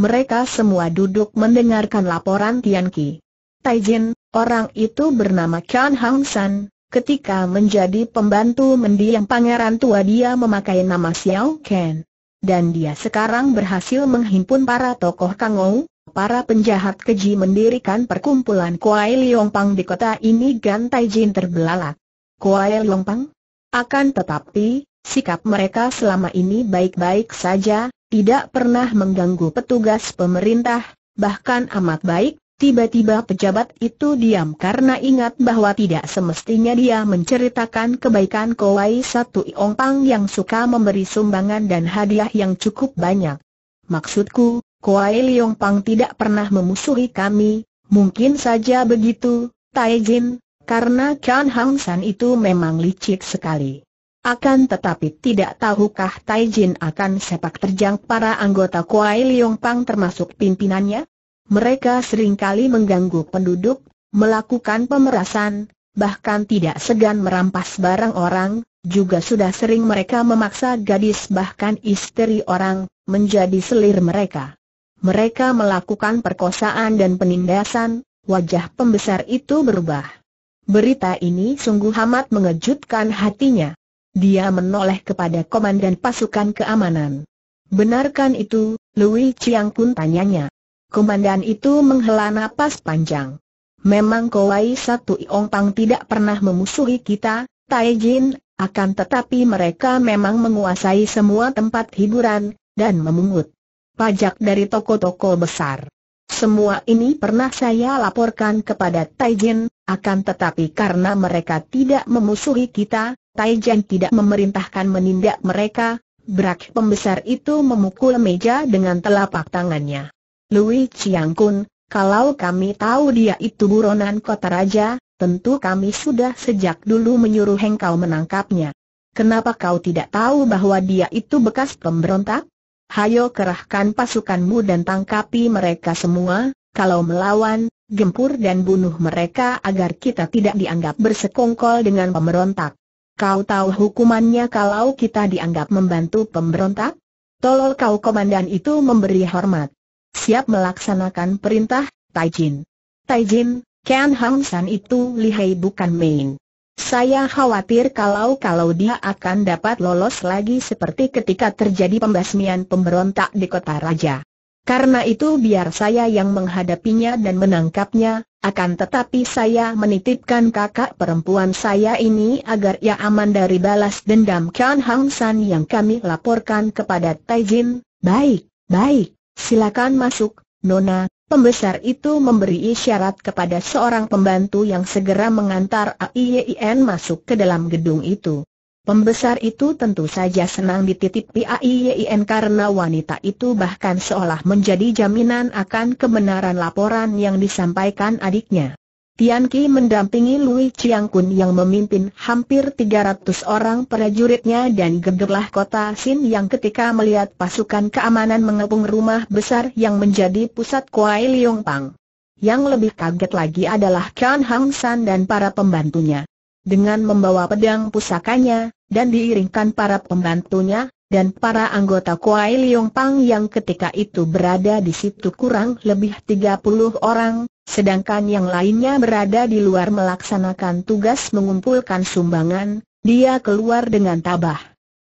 Mereka semua duduk mendengarkan laporan Tian Ki. Taijin, orang itu bernama Chan Hang San, ketika menjadi pembantu mendiang pangeran tua dia memakai nama Xiao Ken. Dan dia sekarang berhasil menghimpun para tokoh Kangou, para penjahat keji mendirikan perkumpulan Kuai Pang di kota ini Gan Taijin terbelalak. Kuai Pang? Akan tetapi, sikap mereka selama ini baik-baik saja, tidak pernah mengganggu petugas pemerintah, bahkan amat baik, tiba-tiba pejabat itu diam karena ingat bahwa tidak semestinya dia menceritakan kebaikan Kowai Satu Iong Pang yang suka memberi sumbangan dan hadiah yang cukup banyak. Maksudku, Kowai Liong Pang tidak pernah memusuhi kami, mungkin saja begitu, Tai Jin, karena Chan Hang San itu memang licik sekali. Akan tetapi tidak tahukah Tai Jin akan sepak terjang para anggota Kuai Liong Pang termasuk pimpinannya? Mereka seringkali mengganggu penduduk, melakukan pemerasan, bahkan tidak segan merampas barang orang, juga sudah sering mereka memaksa gadis bahkan istri orang, menjadi selir mereka. Mereka melakukan perkosaan dan penindasan, wajah pembesar itu berubah. Berita ini sungguh amat mengejutkan hatinya. Dia menoleh kepada komandan pasukan keamanan. Benarkan itu, Louis Chiang pun tanyanya. Komandan itu menghela napas panjang. Memang Kowai Satu Iong Pang tidak pernah memusuhi kita, Tai Jin, akan tetapi mereka memang menguasai semua tempat hiburan, dan memungut pajak dari toko-toko besar. Semua ini pernah saya laporkan kepada Taijin, akan tetapi karena mereka tidak memusuhi kita, Taijin tidak memerintahkan menindak mereka, Brak pembesar itu memukul meja dengan telapak tangannya. Lui Chiang Kun, kalau kami tahu dia itu buronan kota raja, tentu kami sudah sejak dulu menyuruh engkau menangkapnya. Kenapa kau tidak tahu bahwa dia itu bekas pemberontak? hayo kerahkan pasukanmu dan tangkapi mereka semua, kalau melawan, gempur dan bunuh mereka agar kita tidak dianggap bersekongkol dengan pemberontak. Kau tahu hukumannya kalau kita dianggap membantu pemberontak? Tolol kau komandan itu memberi hormat. Siap melaksanakan perintah, Taijin. Taijin, Ken Hang San itu lihai bukan main. Saya khawatir kalau-kalau dia akan dapat lolos lagi seperti ketika terjadi pembasmian pemberontak di kota raja. Karena itu biar saya yang menghadapinya dan menangkapnya, akan tetapi saya menitipkan kakak perempuan saya ini agar ia aman dari balas dendam Kian Hang San yang kami laporkan kepada Taijin. Baik, baik, silakan masuk, Nona, Pembesar itu memberi isyarat kepada seorang pembantu yang segera mengantar AIYIN e masuk ke dalam gedung itu. Pembesar itu tentu saja senang dititipi AIYIN e karena wanita itu bahkan seolah menjadi jaminan akan kebenaran laporan yang disampaikan adiknya. Tian Ki mendampingi Lui Chiang Kun yang memimpin hampir 300 orang prajuritnya dan gedorlah kota Sin yang ketika melihat pasukan keamanan mengepung rumah besar yang menjadi pusat Kuai Liong Pang. Yang lebih kaget lagi adalah Kan Hang San dan para pembantunya. Dengan membawa pedang pusakanya, dan diiringkan para pembantunya, dan para anggota Kuai Liong Pang yang ketika itu berada di situ kurang lebih 30 orang, sedangkan yang lainnya berada di luar melaksanakan tugas mengumpulkan sumbangan, dia keluar dengan tabah.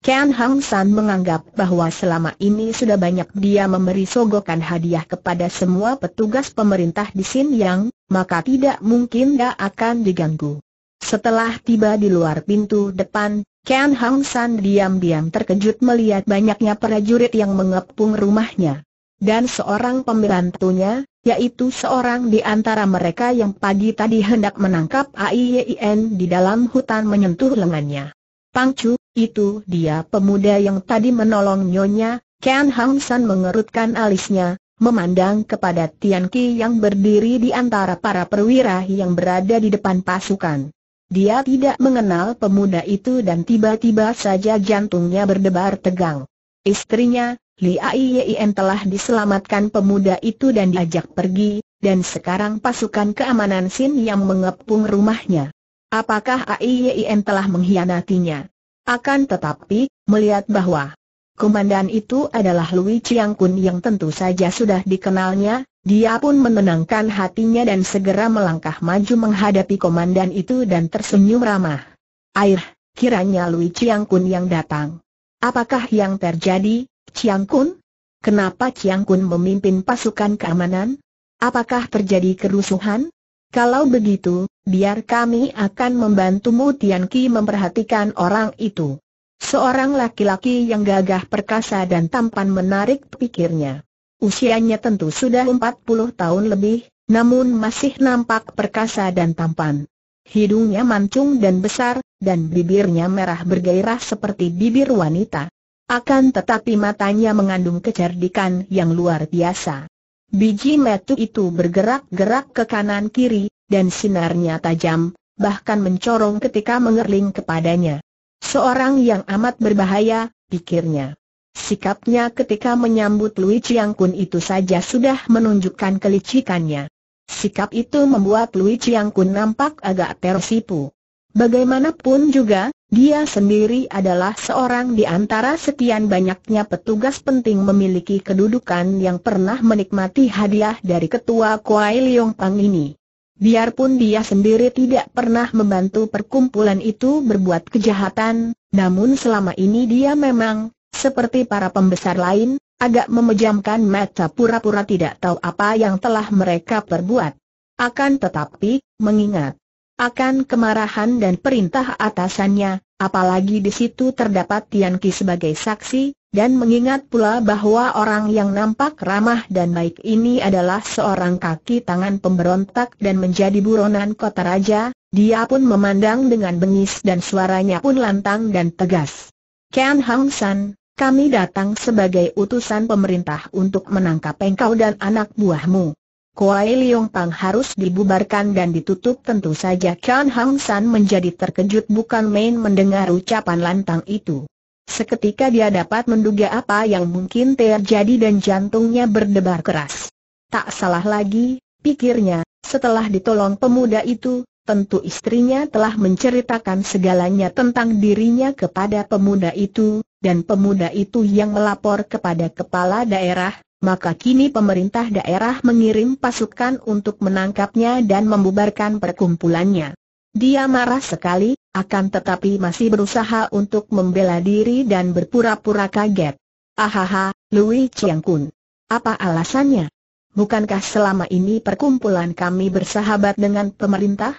Ken Hang San menganggap bahwa selama ini sudah banyak dia memberi sogokan hadiah kepada semua petugas pemerintah di Sin Yang, maka tidak mungkin dia akan diganggu. Setelah tiba di luar pintu depan, Ken Hang San diam-diam terkejut melihat banyaknya prajurit yang mengepung rumahnya. Dan seorang pembantunya, yaitu seorang di antara mereka yang pagi tadi hendak menangkap AIYIN di dalam hutan menyentuh lengannya. Pangcu, itu dia pemuda yang tadi menolong nyonya, Ken Hang San mengerutkan alisnya, memandang kepada Tian Ki yang berdiri di antara para perwira yang berada di depan pasukan. Dia tidak mengenal pemuda itu dan tiba-tiba saja jantungnya berdebar tegang. Istrinya, Li Aiyin telah diselamatkan pemuda itu dan diajak pergi, dan sekarang pasukan keamanan Sin yang mengepung rumahnya. Apakah Aiyin telah mengkhianatinya? Akan tetapi, melihat bahwa Komandan itu adalah Lui Chiang Kun yang tentu saja sudah dikenalnya, dia pun menenangkan hatinya dan segera melangkah maju menghadapi komandan itu dan tersenyum ramah. Air, kiranya Lui Chiang Kun yang datang. Apakah yang terjadi, Chiang Kun? Kenapa Chiang Kun memimpin pasukan keamanan? Apakah terjadi kerusuhan? Kalau begitu, biar kami akan membantumu Tian Ki memperhatikan orang itu. Seorang laki-laki yang gagah perkasa dan tampan menarik pikirnya. Usianya tentu sudah 40 tahun lebih, namun masih nampak perkasa dan tampan. Hidungnya mancung dan besar, dan bibirnya merah bergairah seperti bibir wanita. Akan tetapi matanya mengandung kecerdikan yang luar biasa. Biji metu itu bergerak-gerak ke kanan kiri, dan sinarnya tajam, bahkan mencorong ketika mengerling kepadanya. Seorang yang amat berbahaya, pikirnya. Sikapnya ketika menyambut Lui Chiang Kun itu saja sudah menunjukkan kelicikannya. Sikap itu membuat Lui Chiang Kun nampak agak tersipu. Bagaimanapun juga, dia sendiri adalah seorang di antara sekian banyaknya petugas penting memiliki kedudukan yang pernah menikmati hadiah dari ketua Kuai Liong Pang ini. Biarpun dia sendiri tidak pernah membantu perkumpulan itu berbuat kejahatan, namun selama ini dia memang, seperti para pembesar lain, agak memejamkan mata pura-pura tidak tahu apa yang telah mereka perbuat. Akan tetapi, mengingat akan kemarahan dan perintah atasannya, apalagi di situ terdapat Tian Ki sebagai saksi, dan mengingat pula bahwa orang yang nampak ramah dan baik ini adalah seorang kaki tangan pemberontak dan menjadi buronan kota raja, dia pun memandang dengan bengis dan suaranya pun lantang dan tegas. Ken Hang San, kami datang sebagai utusan pemerintah untuk menangkap engkau dan anak buahmu. Kuai Liong Pang harus dibubarkan dan ditutup tentu saja Chan Hang San menjadi terkejut bukan main mendengar ucapan lantang itu. Seketika dia dapat menduga apa yang mungkin terjadi dan jantungnya berdebar keras. Tak salah lagi, pikirnya, setelah ditolong pemuda itu, tentu istrinya telah menceritakan segalanya tentang dirinya kepada pemuda itu, dan pemuda itu yang melapor kepada kepala daerah, maka kini pemerintah daerah mengirim pasukan untuk menangkapnya dan membubarkan perkumpulannya. Dia marah sekali, akan tetapi masih berusaha untuk membela diri dan berpura-pura kaget. Ahaha, Louis Chiang Kun. Apa alasannya? Bukankah selama ini perkumpulan kami bersahabat dengan pemerintah?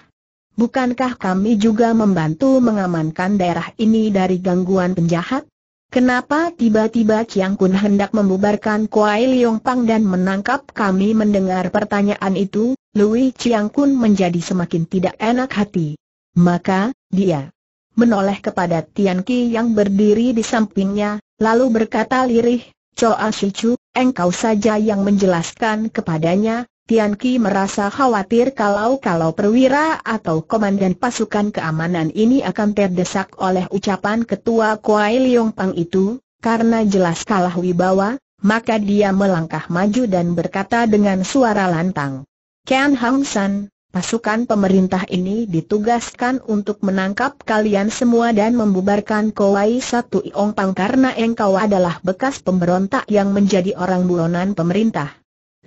Bukankah kami juga membantu mengamankan daerah ini dari gangguan penjahat? Kenapa tiba-tiba Chiang Kun hendak membubarkan Kuai Liong Pang dan menangkap kami mendengar pertanyaan itu, Lui Chiang Kun menjadi semakin tidak enak hati. Maka, dia menoleh kepada Tian Ki yang berdiri di sampingnya, lalu berkata lirih, Choa Shichu, engkau saja yang menjelaskan kepadanya, Tian Ki merasa khawatir kalau-kalau perwira atau komandan pasukan keamanan ini akan terdesak oleh ucapan ketua Kuai Liong Pang itu, karena jelas kalah wibawa, maka dia melangkah maju dan berkata dengan suara lantang. "Kian Hang San, Pasukan pemerintah ini ditugaskan untuk menangkap kalian semua dan membubarkan Kuai Satu Iong Pang karena engkau adalah bekas pemberontak yang menjadi orang buronan pemerintah.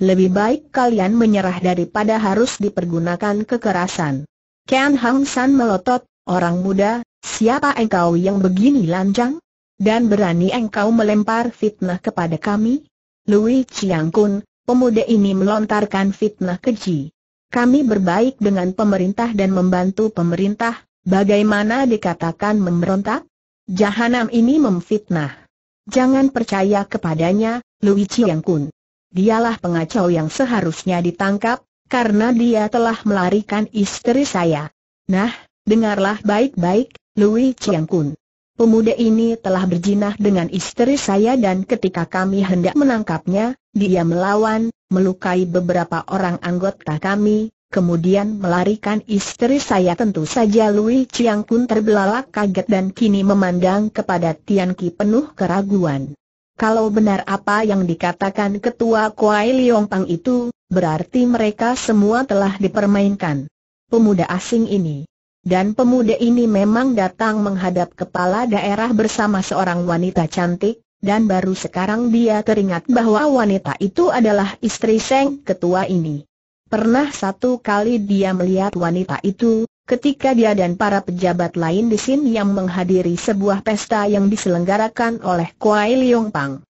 Lebih baik kalian menyerah daripada harus dipergunakan kekerasan. Ken Hang San melotot, orang muda, siapa engkau yang begini lancang? Dan berani engkau melempar fitnah kepada kami? Lui Chiang Kun, pemuda ini melontarkan fitnah keji. Kami berbaik dengan pemerintah dan membantu pemerintah, bagaimana dikatakan memberontak? Jahanam ini memfitnah. Jangan percaya kepadanya, Lui Chiang Kun dialah pengacau yang seharusnya ditangkap, karena dia telah melarikan istri saya. Nah, dengarlah baik-baik, Louis Chiang Kun. Pemuda ini telah berjinah dengan istri saya dan ketika kami hendak menangkapnya, dia melawan, melukai beberapa orang anggota kami, kemudian melarikan istri saya tentu saja Louis Chiang Kun terbelalak kaget dan kini memandang kepada Tian Ki penuh keraguan. Kalau benar apa yang dikatakan ketua Kuai Liong Pang itu, berarti mereka semua telah dipermainkan. Pemuda asing ini. Dan pemuda ini memang datang menghadap kepala daerah bersama seorang wanita cantik, dan baru sekarang dia teringat bahwa wanita itu adalah istri Seng Ketua ini. Pernah satu kali dia melihat wanita itu, ketika dia dan para pejabat lain di sini yang menghadiri sebuah pesta yang diselenggarakan oleh Kuai Liong Pang.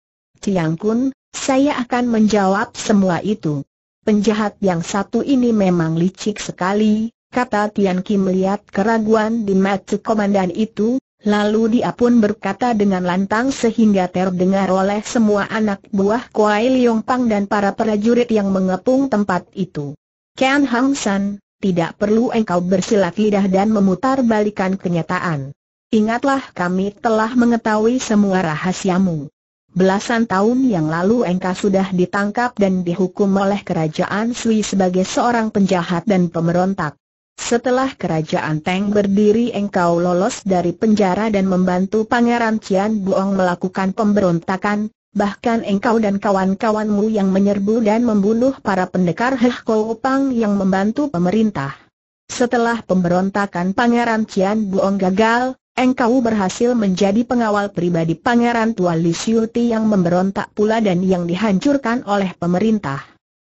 Ciang Kun, saya akan menjawab semua itu. Penjahat yang satu ini memang licik sekali, kata Tian Kim melihat keraguan di mata komandan itu, lalu dia pun berkata dengan lantang sehingga terdengar oleh semua anak buah Kuai Liong Pang dan para prajurit yang mengepung tempat itu. Ken Hang San, tidak perlu engkau bersilat lidah dan memutar balikan kenyataan. Ingatlah kami telah mengetahui semua rahasiamu. Belasan tahun yang lalu engkau sudah ditangkap dan dihukum oleh kerajaan Sui sebagai seorang penjahat dan pemberontak. Setelah kerajaan Teng berdiri engkau lolos dari penjara dan membantu Pangeran Cian Buong melakukan pemberontakan, Bahkan engkau dan kawan-kawanmu yang menyerbu dan membunuh para pendekar Heh Pang yang membantu pemerintah. Setelah pemberontakan Pangeran Cian Buong gagal, engkau berhasil menjadi pengawal pribadi Pangeran Tua Li yang memberontak pula dan yang dihancurkan oleh pemerintah.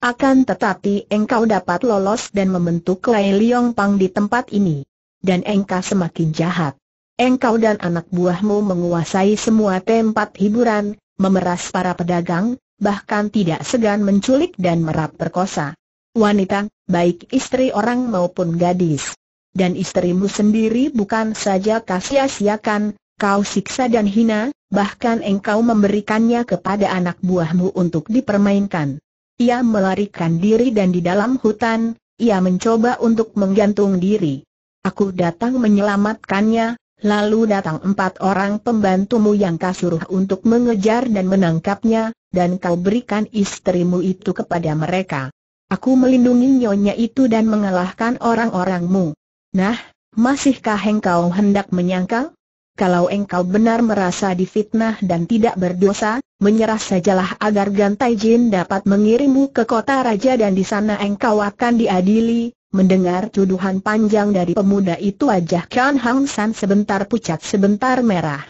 Akan tetapi engkau dapat lolos dan membentuk Lai Liong Pang di tempat ini. Dan engkau semakin jahat. Engkau dan anak buahmu menguasai semua tempat hiburan, memeras para pedagang, bahkan tidak segan menculik dan merap perkosa. Wanita, baik istri orang maupun gadis. Dan istrimu sendiri bukan saja kasia-siakan, kau siksa dan hina, bahkan engkau memberikannya kepada anak buahmu untuk dipermainkan. Ia melarikan diri dan di dalam hutan, ia mencoba untuk menggantung diri. Aku datang menyelamatkannya, Lalu datang empat orang pembantumu yang kasuruh untuk mengejar dan menangkapnya, dan kau berikan istrimu itu kepada mereka. Aku melindungi nyonya itu dan mengalahkan orang-orangmu. Nah, masihkah engkau hendak menyangkal? Kalau engkau benar merasa difitnah dan tidak berdosa, menyerah sajalah agar Gantai Jin dapat mengirimmu ke kota raja dan di sana engkau akan diadili, Mendengar tuduhan panjang dari pemuda itu wajah Kian Hang San sebentar pucat sebentar merah.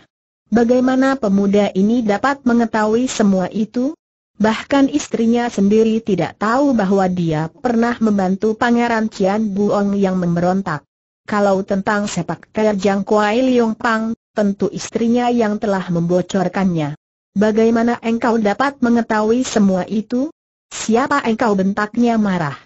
Bagaimana pemuda ini dapat mengetahui semua itu? Bahkan istrinya sendiri tidak tahu bahwa dia pernah membantu Pangeran Kian Buong yang memberontak. Kalau tentang sepak terjang Kuai Liong Pang, tentu istrinya yang telah membocorkannya. Bagaimana engkau dapat mengetahui semua itu? Siapa engkau bentaknya marah?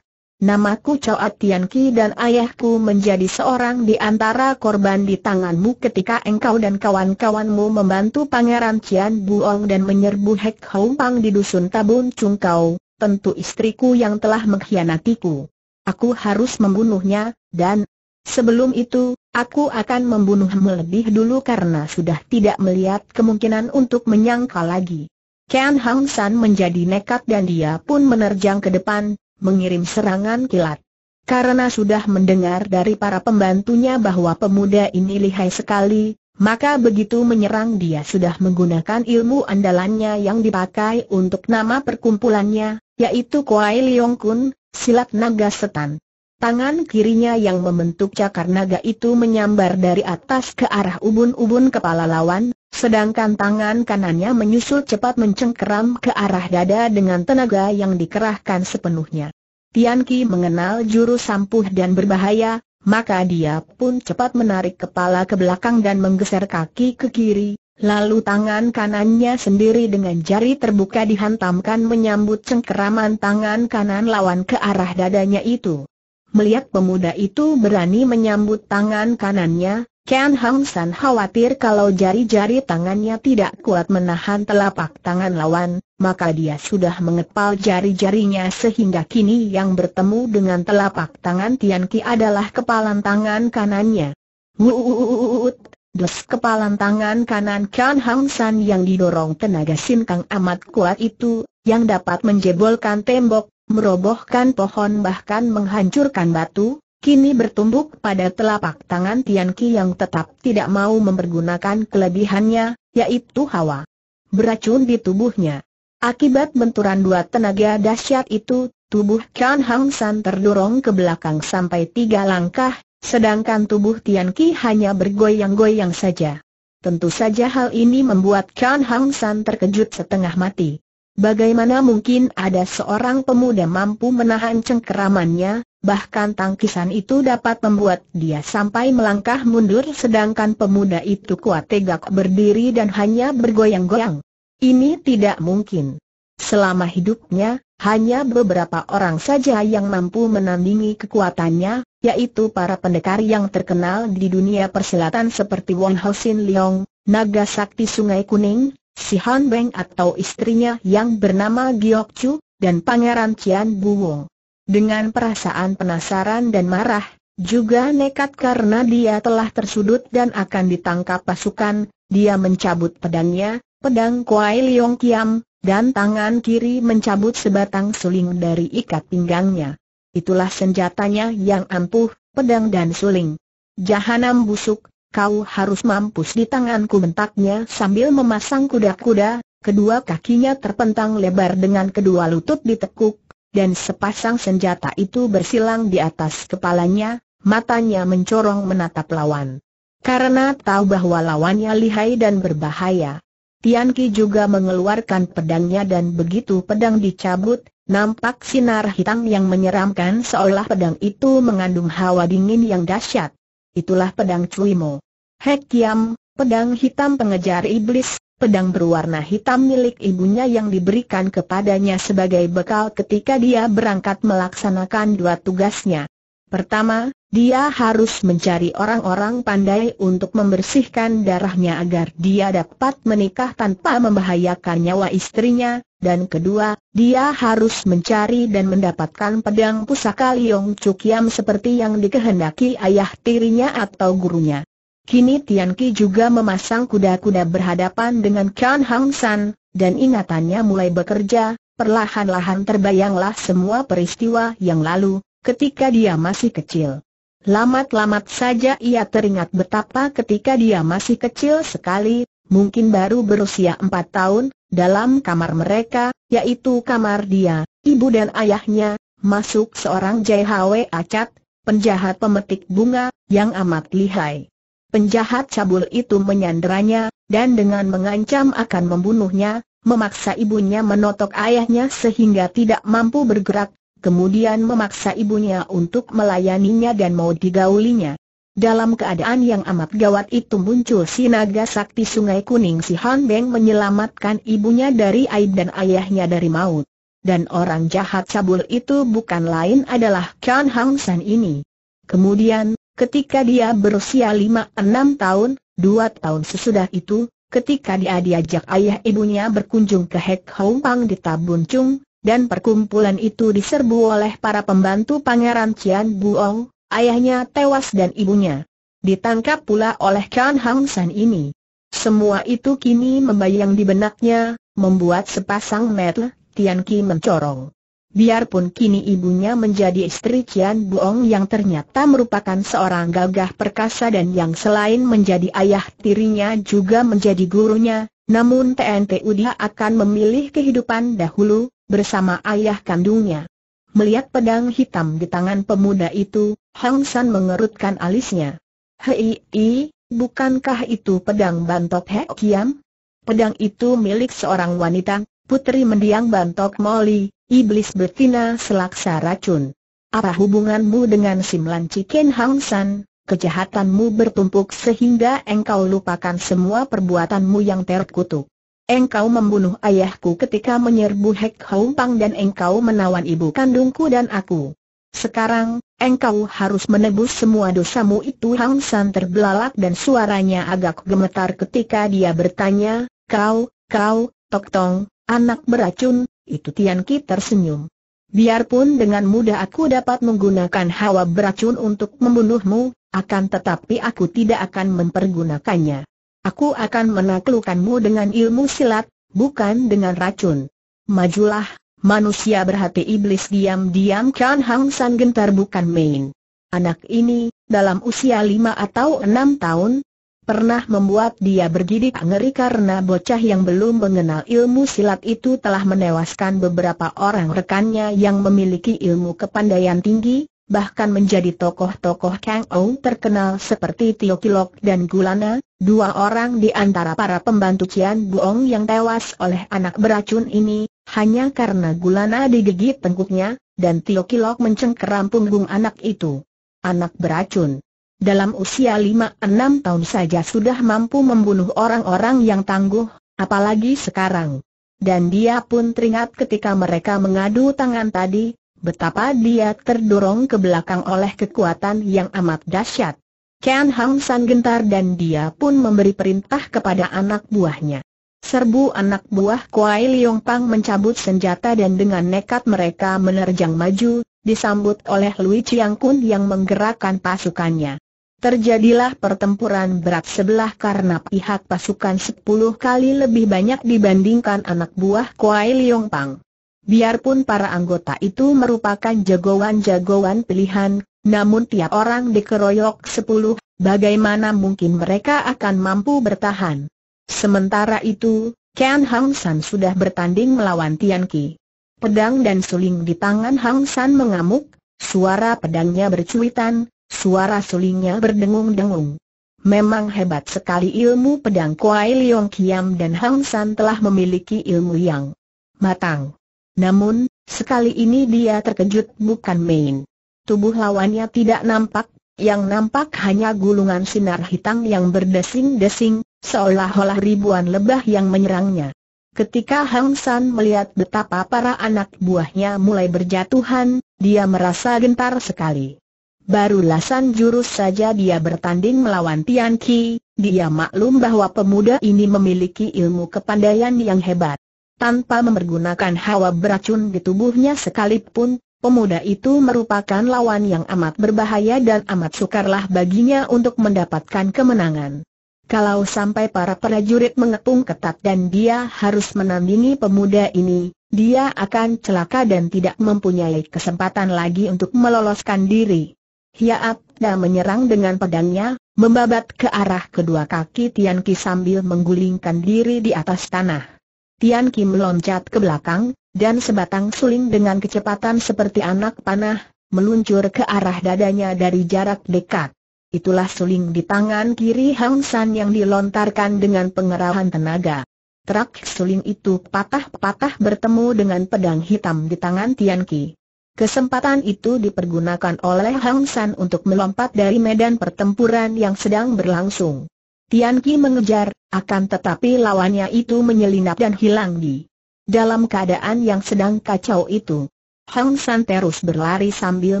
Namaku Chow Atian Ki dan ayahku menjadi seorang di antara korban di tanganmu ketika engkau dan kawan-kawanmu membantu Pangeran Cian Buong dan menyerbu Hek Hong Pang di dusun Tabun Cungkau, tentu istriku yang telah mengkhianatiku. Aku harus membunuhnya, dan sebelum itu, aku akan membunuhmu lebih dulu karena sudah tidak melihat kemungkinan untuk menyangkal lagi. Ken Hang San menjadi nekat dan dia pun menerjang ke depan, mengirim serangan kilat. Karena sudah mendengar dari para pembantunya bahwa pemuda ini lihai sekali, maka begitu menyerang dia sudah menggunakan ilmu andalannya yang dipakai untuk nama perkumpulannya, yaitu Kuai Liong Kun, silat naga setan. Tangan kirinya yang membentuk cakar naga itu menyambar dari atas ke arah ubun-ubun kepala lawan, sedangkan tangan kanannya menyusul cepat mencengkeram ke arah dada dengan tenaga yang dikerahkan sepenuhnya. Tian Ki mengenal jurus sampuh dan berbahaya, maka dia pun cepat menarik kepala ke belakang dan menggeser kaki ke kiri, lalu tangan kanannya sendiri dengan jari terbuka dihantamkan menyambut cengkeraman tangan kanan lawan ke arah dadanya itu. Melihat pemuda itu berani menyambut tangan kanannya, Ken Hang San khawatir kalau jari-jari tangannya tidak kuat menahan telapak tangan lawan, maka dia sudah mengepal jari-jarinya sehingga kini yang bertemu dengan telapak tangan Tian Ki adalah kepalan tangan kanannya. Wuuuut, des kepalan tangan kanan Ken Hang San yang didorong tenaga Sin Kang amat kuat itu, yang dapat menjebolkan tembok, merobohkan pohon bahkan menghancurkan batu, kini bertumbuk pada telapak tangan Tian Ki yang tetap tidak mau mempergunakan kelebihannya, yaitu hawa beracun di tubuhnya. Akibat benturan dua tenaga dahsyat itu, tubuh Kan Hang San terdorong ke belakang sampai tiga langkah, sedangkan tubuh Tian Ki hanya bergoyang-goyang saja. Tentu saja hal ini membuat Kan Hang San terkejut setengah mati. Bagaimana mungkin ada seorang pemuda mampu menahan cengkeramannya, bahkan tangkisan itu dapat membuat dia sampai melangkah mundur sedangkan pemuda itu kuat tegak berdiri dan hanya bergoyang-goyang. Ini tidak mungkin. Selama hidupnya, hanya beberapa orang saja yang mampu menandingi kekuatannya, yaitu para pendekar yang terkenal di dunia persilatan seperti Wong Sin Leong, Naga Sakti Sungai Kuning, si Han Beng atau istrinya yang bernama Giok Chu, dan Pangeran Cian Buwo. Dengan perasaan penasaran dan marah, juga nekat karena dia telah tersudut dan akan ditangkap pasukan, dia mencabut pedangnya, pedang Kuai Leong Kiam, dan tangan kiri mencabut sebatang suling dari ikat pinggangnya. Itulah senjatanya yang ampuh, pedang dan suling. Jahanam busuk, kau harus mampus di tanganku bentaknya sambil memasang kuda-kuda, kedua kakinya terpentang lebar dengan kedua lutut ditekuk, dan sepasang senjata itu bersilang di atas kepalanya, matanya mencorong menatap lawan. Karena tahu bahwa lawannya lihai dan berbahaya. Tian Ki juga mengeluarkan pedangnya dan begitu pedang dicabut, nampak sinar hitam yang menyeramkan seolah pedang itu mengandung hawa dingin yang dahsyat itulah pedang Mo. Hek Kiam, pedang hitam pengejar iblis, pedang berwarna hitam milik ibunya yang diberikan kepadanya sebagai bekal ketika dia berangkat melaksanakan dua tugasnya. Pertama, dia harus mencari orang-orang pandai untuk membersihkan darahnya agar dia dapat menikah tanpa membahayakan nyawa istrinya, dan kedua, dia harus mencari dan mendapatkan pedang pusaka Liong Cukiam seperti yang dikehendaki ayah tirinya atau gurunya. Kini Tian Ki juga memasang kuda-kuda berhadapan dengan Kan Hang San, dan ingatannya mulai bekerja, perlahan-lahan terbayanglah semua peristiwa yang lalu, ketika dia masih kecil. Lamat-lamat saja ia teringat betapa ketika dia masih kecil sekali, mungkin baru berusia empat tahun, dalam kamar mereka, yaitu kamar dia, ibu dan ayahnya, masuk seorang JHW Acat, penjahat pemetik bunga, yang amat lihai. Penjahat cabul itu menyandranya dan dengan mengancam akan membunuhnya, memaksa ibunya menotok ayahnya sehingga tidak mampu bergerak, kemudian memaksa ibunya untuk melayaninya dan mau digaulinya. Dalam keadaan yang amat gawat itu muncul si naga sakti sungai kuning si Han Beng menyelamatkan ibunya dari aib dan ayahnya dari maut. Dan orang jahat cabul itu bukan lain adalah Kian Hang San ini. Kemudian, ketika dia berusia 5-6 tahun, 2 tahun sesudah itu, ketika dia diajak ayah ibunya berkunjung ke Hek Hong Pang di Tabun Chung, dan perkumpulan itu diserbu oleh para pembantu Pangeran Cian Buong, ayahnya tewas dan ibunya. Ditangkap pula oleh Kan Hang San ini. Semua itu kini membayang di benaknya, membuat sepasang mata Tian Ki mencorong. Biarpun kini ibunya menjadi istri Cian Buong yang ternyata merupakan seorang gagah perkasa dan yang selain menjadi ayah tirinya juga menjadi gurunya, namun TNTU dia akan memilih kehidupan dahulu, bersama ayah kandungnya. Melihat pedang hitam di tangan pemuda itu, Hang San mengerutkan alisnya. Hei, bukankah itu pedang bantok Hek Kiam? Pedang itu milik seorang wanita, putri mendiang bantok Molly, iblis betina selaksa racun. Apa hubunganmu dengan Simlan Ciken Hang San? kejahatanmu bertumpuk sehingga engkau lupakan semua perbuatanmu yang terkutuk. Engkau membunuh ayahku ketika menyerbu Hek dan engkau menawan ibu kandungku dan aku. Sekarang, engkau harus menebus semua dosamu itu Hang San terbelalak dan suaranya agak gemetar ketika dia bertanya, kau, kau, Tok Tong, anak beracun, itu Tian Ki tersenyum. Biarpun dengan mudah aku dapat menggunakan hawa beracun untuk membunuhmu, akan tetapi aku tidak akan mempergunakannya. Aku akan menaklukkanmu dengan ilmu silat, bukan dengan racun. Majulah, manusia berhati iblis diam-diam Kan Hang San gentar bukan main. Anak ini, dalam usia lima atau enam tahun, pernah membuat dia bergidik ngeri karena bocah yang belum mengenal ilmu silat itu telah menewaskan beberapa orang rekannya yang memiliki ilmu kepandaian tinggi, bahkan menjadi tokoh-tokoh Kang Ou terkenal seperti Tio Kilok dan Gulana, Dua orang di antara para pembantu Cian Buong yang tewas oleh anak beracun ini, hanya karena gulana digigit tengkuknya, dan Tio Kilok mencengkeram punggung anak itu. Anak beracun. Dalam usia 5-6 tahun saja sudah mampu membunuh orang-orang yang tangguh, apalagi sekarang. Dan dia pun teringat ketika mereka mengadu tangan tadi, betapa dia terdorong ke belakang oleh kekuatan yang amat dahsyat. Ken Hang San gentar dan dia pun memberi perintah kepada anak buahnya. Serbu anak buah Kuai Liong Pang mencabut senjata dan dengan nekat mereka menerjang maju, disambut oleh Lui Chiang Kun yang menggerakkan pasukannya. Terjadilah pertempuran berat sebelah karena pihak pasukan 10 kali lebih banyak dibandingkan anak buah Kuai Liong Pang. Biarpun para anggota itu merupakan jagoan-jagoan pilihan, namun tiap orang dikeroyok sepuluh, bagaimana mungkin mereka akan mampu bertahan? Sementara itu, Kian Hang San sudah bertanding melawan Tian Ki. Pedang dan suling di tangan Hang San mengamuk, suara pedangnya bercuitan, suara sulingnya berdengung-dengung. Memang hebat sekali ilmu pedang Kuai Leong Kiam dan Hang San telah memiliki ilmu yang matang. Namun, sekali ini dia terkejut bukan main. Tubuh lawannya tidak nampak, yang nampak hanya gulungan sinar hitam yang berdesing-desing, seolah-olah ribuan lebah yang menyerangnya. Ketika Hang San melihat betapa para anak buahnya mulai berjatuhan, dia merasa gentar sekali. Baru lasan jurus saja dia bertanding melawan Tian Qi, dia maklum bahwa pemuda ini memiliki ilmu kepandaian yang hebat. Tanpa memergunakan hawa beracun di tubuhnya sekalipun, Pemuda itu merupakan lawan yang amat berbahaya dan amat sukarlah baginya untuk mendapatkan kemenangan. Kalau sampai para prajurit mengepung ketat dan dia harus menandingi pemuda ini, dia akan celaka dan tidak mempunyai kesempatan lagi untuk meloloskan diri. Hiaap dan menyerang dengan pedangnya, membabat ke arah kedua kaki Tian Ki sambil menggulingkan diri di atas tanah. Tian Ki meloncat ke belakang, dan sebatang suling dengan kecepatan seperti anak panah, meluncur ke arah dadanya dari jarak dekat. Itulah suling di tangan kiri Hang San yang dilontarkan dengan pengerahan tenaga. Trak suling itu patah-patah bertemu dengan pedang hitam di tangan Tian Ki. Kesempatan itu dipergunakan oleh Hang San untuk melompat dari medan pertempuran yang sedang berlangsung. Tian Ki mengejar, akan tetapi lawannya itu menyelinap dan hilang di dalam keadaan yang sedang kacau itu, Hang San terus berlari sambil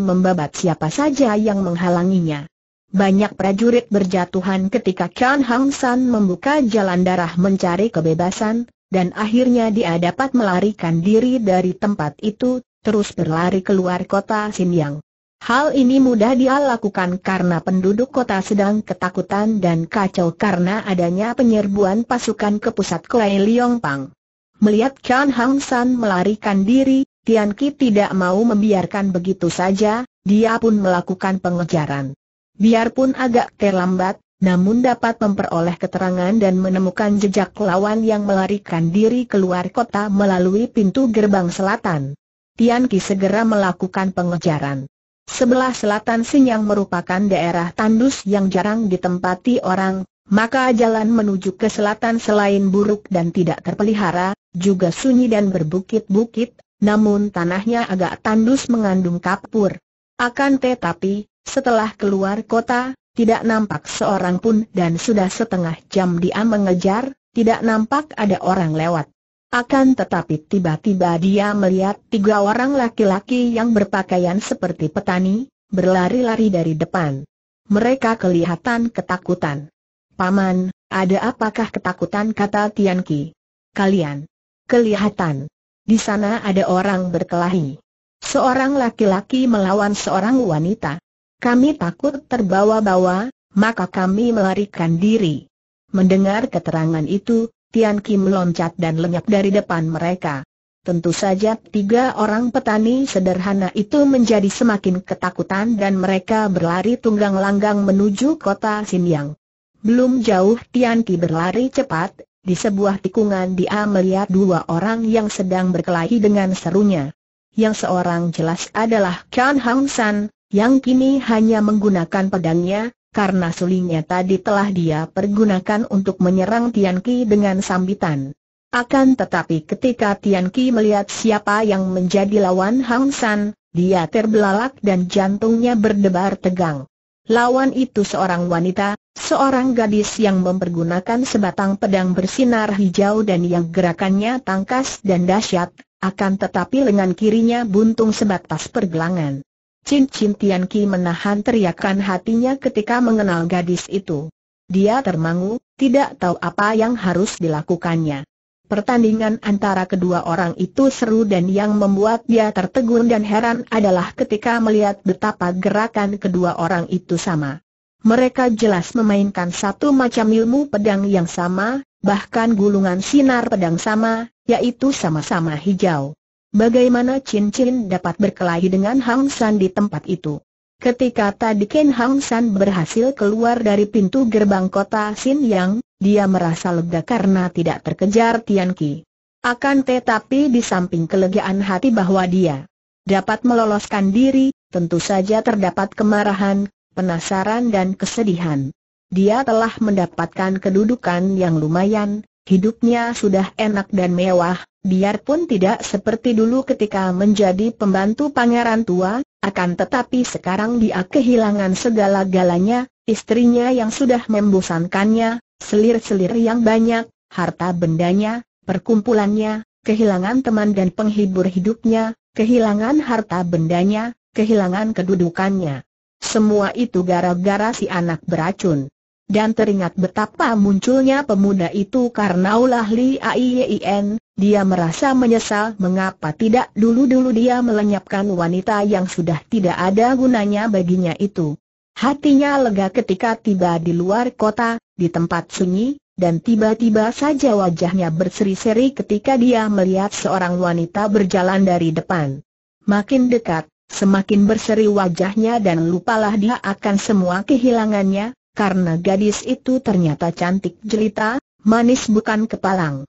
membabat siapa saja yang menghalanginya. Banyak prajurit berjatuhan ketika Kian Hang San membuka jalan darah mencari kebebasan, dan akhirnya dia dapat melarikan diri dari tempat itu, terus berlari keluar kota Xinjiang. Hal ini mudah dia lakukan karena penduduk kota sedang ketakutan dan kacau karena adanya penyerbuan pasukan ke pusat Kuei Pang. Melihat Chan Hang San melarikan diri, Tian Ki tidak mau membiarkan begitu saja, dia pun melakukan pengejaran. Biarpun agak terlambat, namun dapat memperoleh keterangan dan menemukan jejak lawan yang melarikan diri keluar kota melalui pintu gerbang selatan. Tian Ki segera melakukan pengejaran. Sebelah selatan Sinyang merupakan daerah tandus yang jarang ditempati orang, maka jalan menuju ke selatan selain buruk dan tidak terpelihara, juga sunyi dan berbukit-bukit, namun tanahnya agak tandus mengandung kapur. Akan tetapi, setelah keluar kota, tidak nampak seorang pun dan sudah setengah jam dia mengejar, tidak nampak ada orang lewat. Akan tetapi tiba-tiba dia melihat tiga orang laki-laki yang berpakaian seperti petani, berlari-lari dari depan. Mereka kelihatan ketakutan. Paman, ada apakah ketakutan kata Tianqi. Kalian, Kelihatan. Di sana ada orang berkelahi. Seorang laki-laki melawan seorang wanita. Kami takut terbawa-bawa, maka kami melarikan diri. Mendengar keterangan itu, Tian Kim loncat dan lenyap dari depan mereka. Tentu saja tiga orang petani sederhana itu menjadi semakin ketakutan dan mereka berlari tunggang langgang menuju kota Xinjiang. Belum jauh Tian Ki berlari cepat, di sebuah tikungan dia melihat dua orang yang sedang berkelahi dengan serunya. Yang seorang jelas adalah Kan Hang San, yang kini hanya menggunakan pedangnya, karena sulingnya tadi telah dia pergunakan untuk menyerang Tian Ki dengan sambitan. Akan tetapi ketika Tian Ki melihat siapa yang menjadi lawan Hang San, dia terbelalak dan jantungnya berdebar tegang. Lawan itu seorang wanita, seorang gadis yang mempergunakan sebatang pedang bersinar hijau dan yang gerakannya tangkas dan dahsyat, akan tetapi lengan kirinya buntung sebatas pergelangan. Cincin Tian Ki menahan teriakan hatinya ketika mengenal gadis itu. Dia termangu, tidak tahu apa yang harus dilakukannya. Pertandingan antara kedua orang itu seru dan yang membuat dia tertegun dan heran adalah ketika melihat betapa gerakan kedua orang itu sama. Mereka jelas memainkan satu macam ilmu pedang yang sama, bahkan gulungan sinar pedang sama, yaitu sama-sama hijau. Bagaimana cincin dapat berkelahi dengan Hang San di tempat itu? Ketika tadi Ken Hang San berhasil keluar dari pintu gerbang kota Xin Yang, dia merasa lega karena tidak terkejar Tian Ki. Akan tetapi di samping kelegaan hati bahwa dia dapat meloloskan diri, tentu saja terdapat kemarahan, penasaran dan kesedihan. Dia telah mendapatkan kedudukan yang lumayan, hidupnya sudah enak dan mewah, Biarpun tidak seperti dulu ketika menjadi pembantu pangeran tua, akan tetapi sekarang dia kehilangan segala-galanya, istrinya yang sudah membosankannya, selir-selir yang banyak, harta bendanya, perkumpulannya, kehilangan teman dan penghibur hidupnya, kehilangan harta bendanya, kehilangan kedudukannya. Semua itu gara-gara si anak beracun. Dan teringat betapa munculnya pemuda itu karena ulah Li Aiyen. Dia merasa menyesal mengapa tidak dulu-dulu dia melenyapkan wanita yang sudah tidak ada gunanya baginya itu. Hatinya lega ketika tiba di luar kota, di tempat sunyi, dan tiba-tiba saja wajahnya berseri-seri ketika dia melihat seorang wanita berjalan dari depan. Makin dekat, semakin berseri wajahnya dan lupalah dia akan semua kehilangannya, karena gadis itu ternyata cantik jelita, manis bukan kepalang.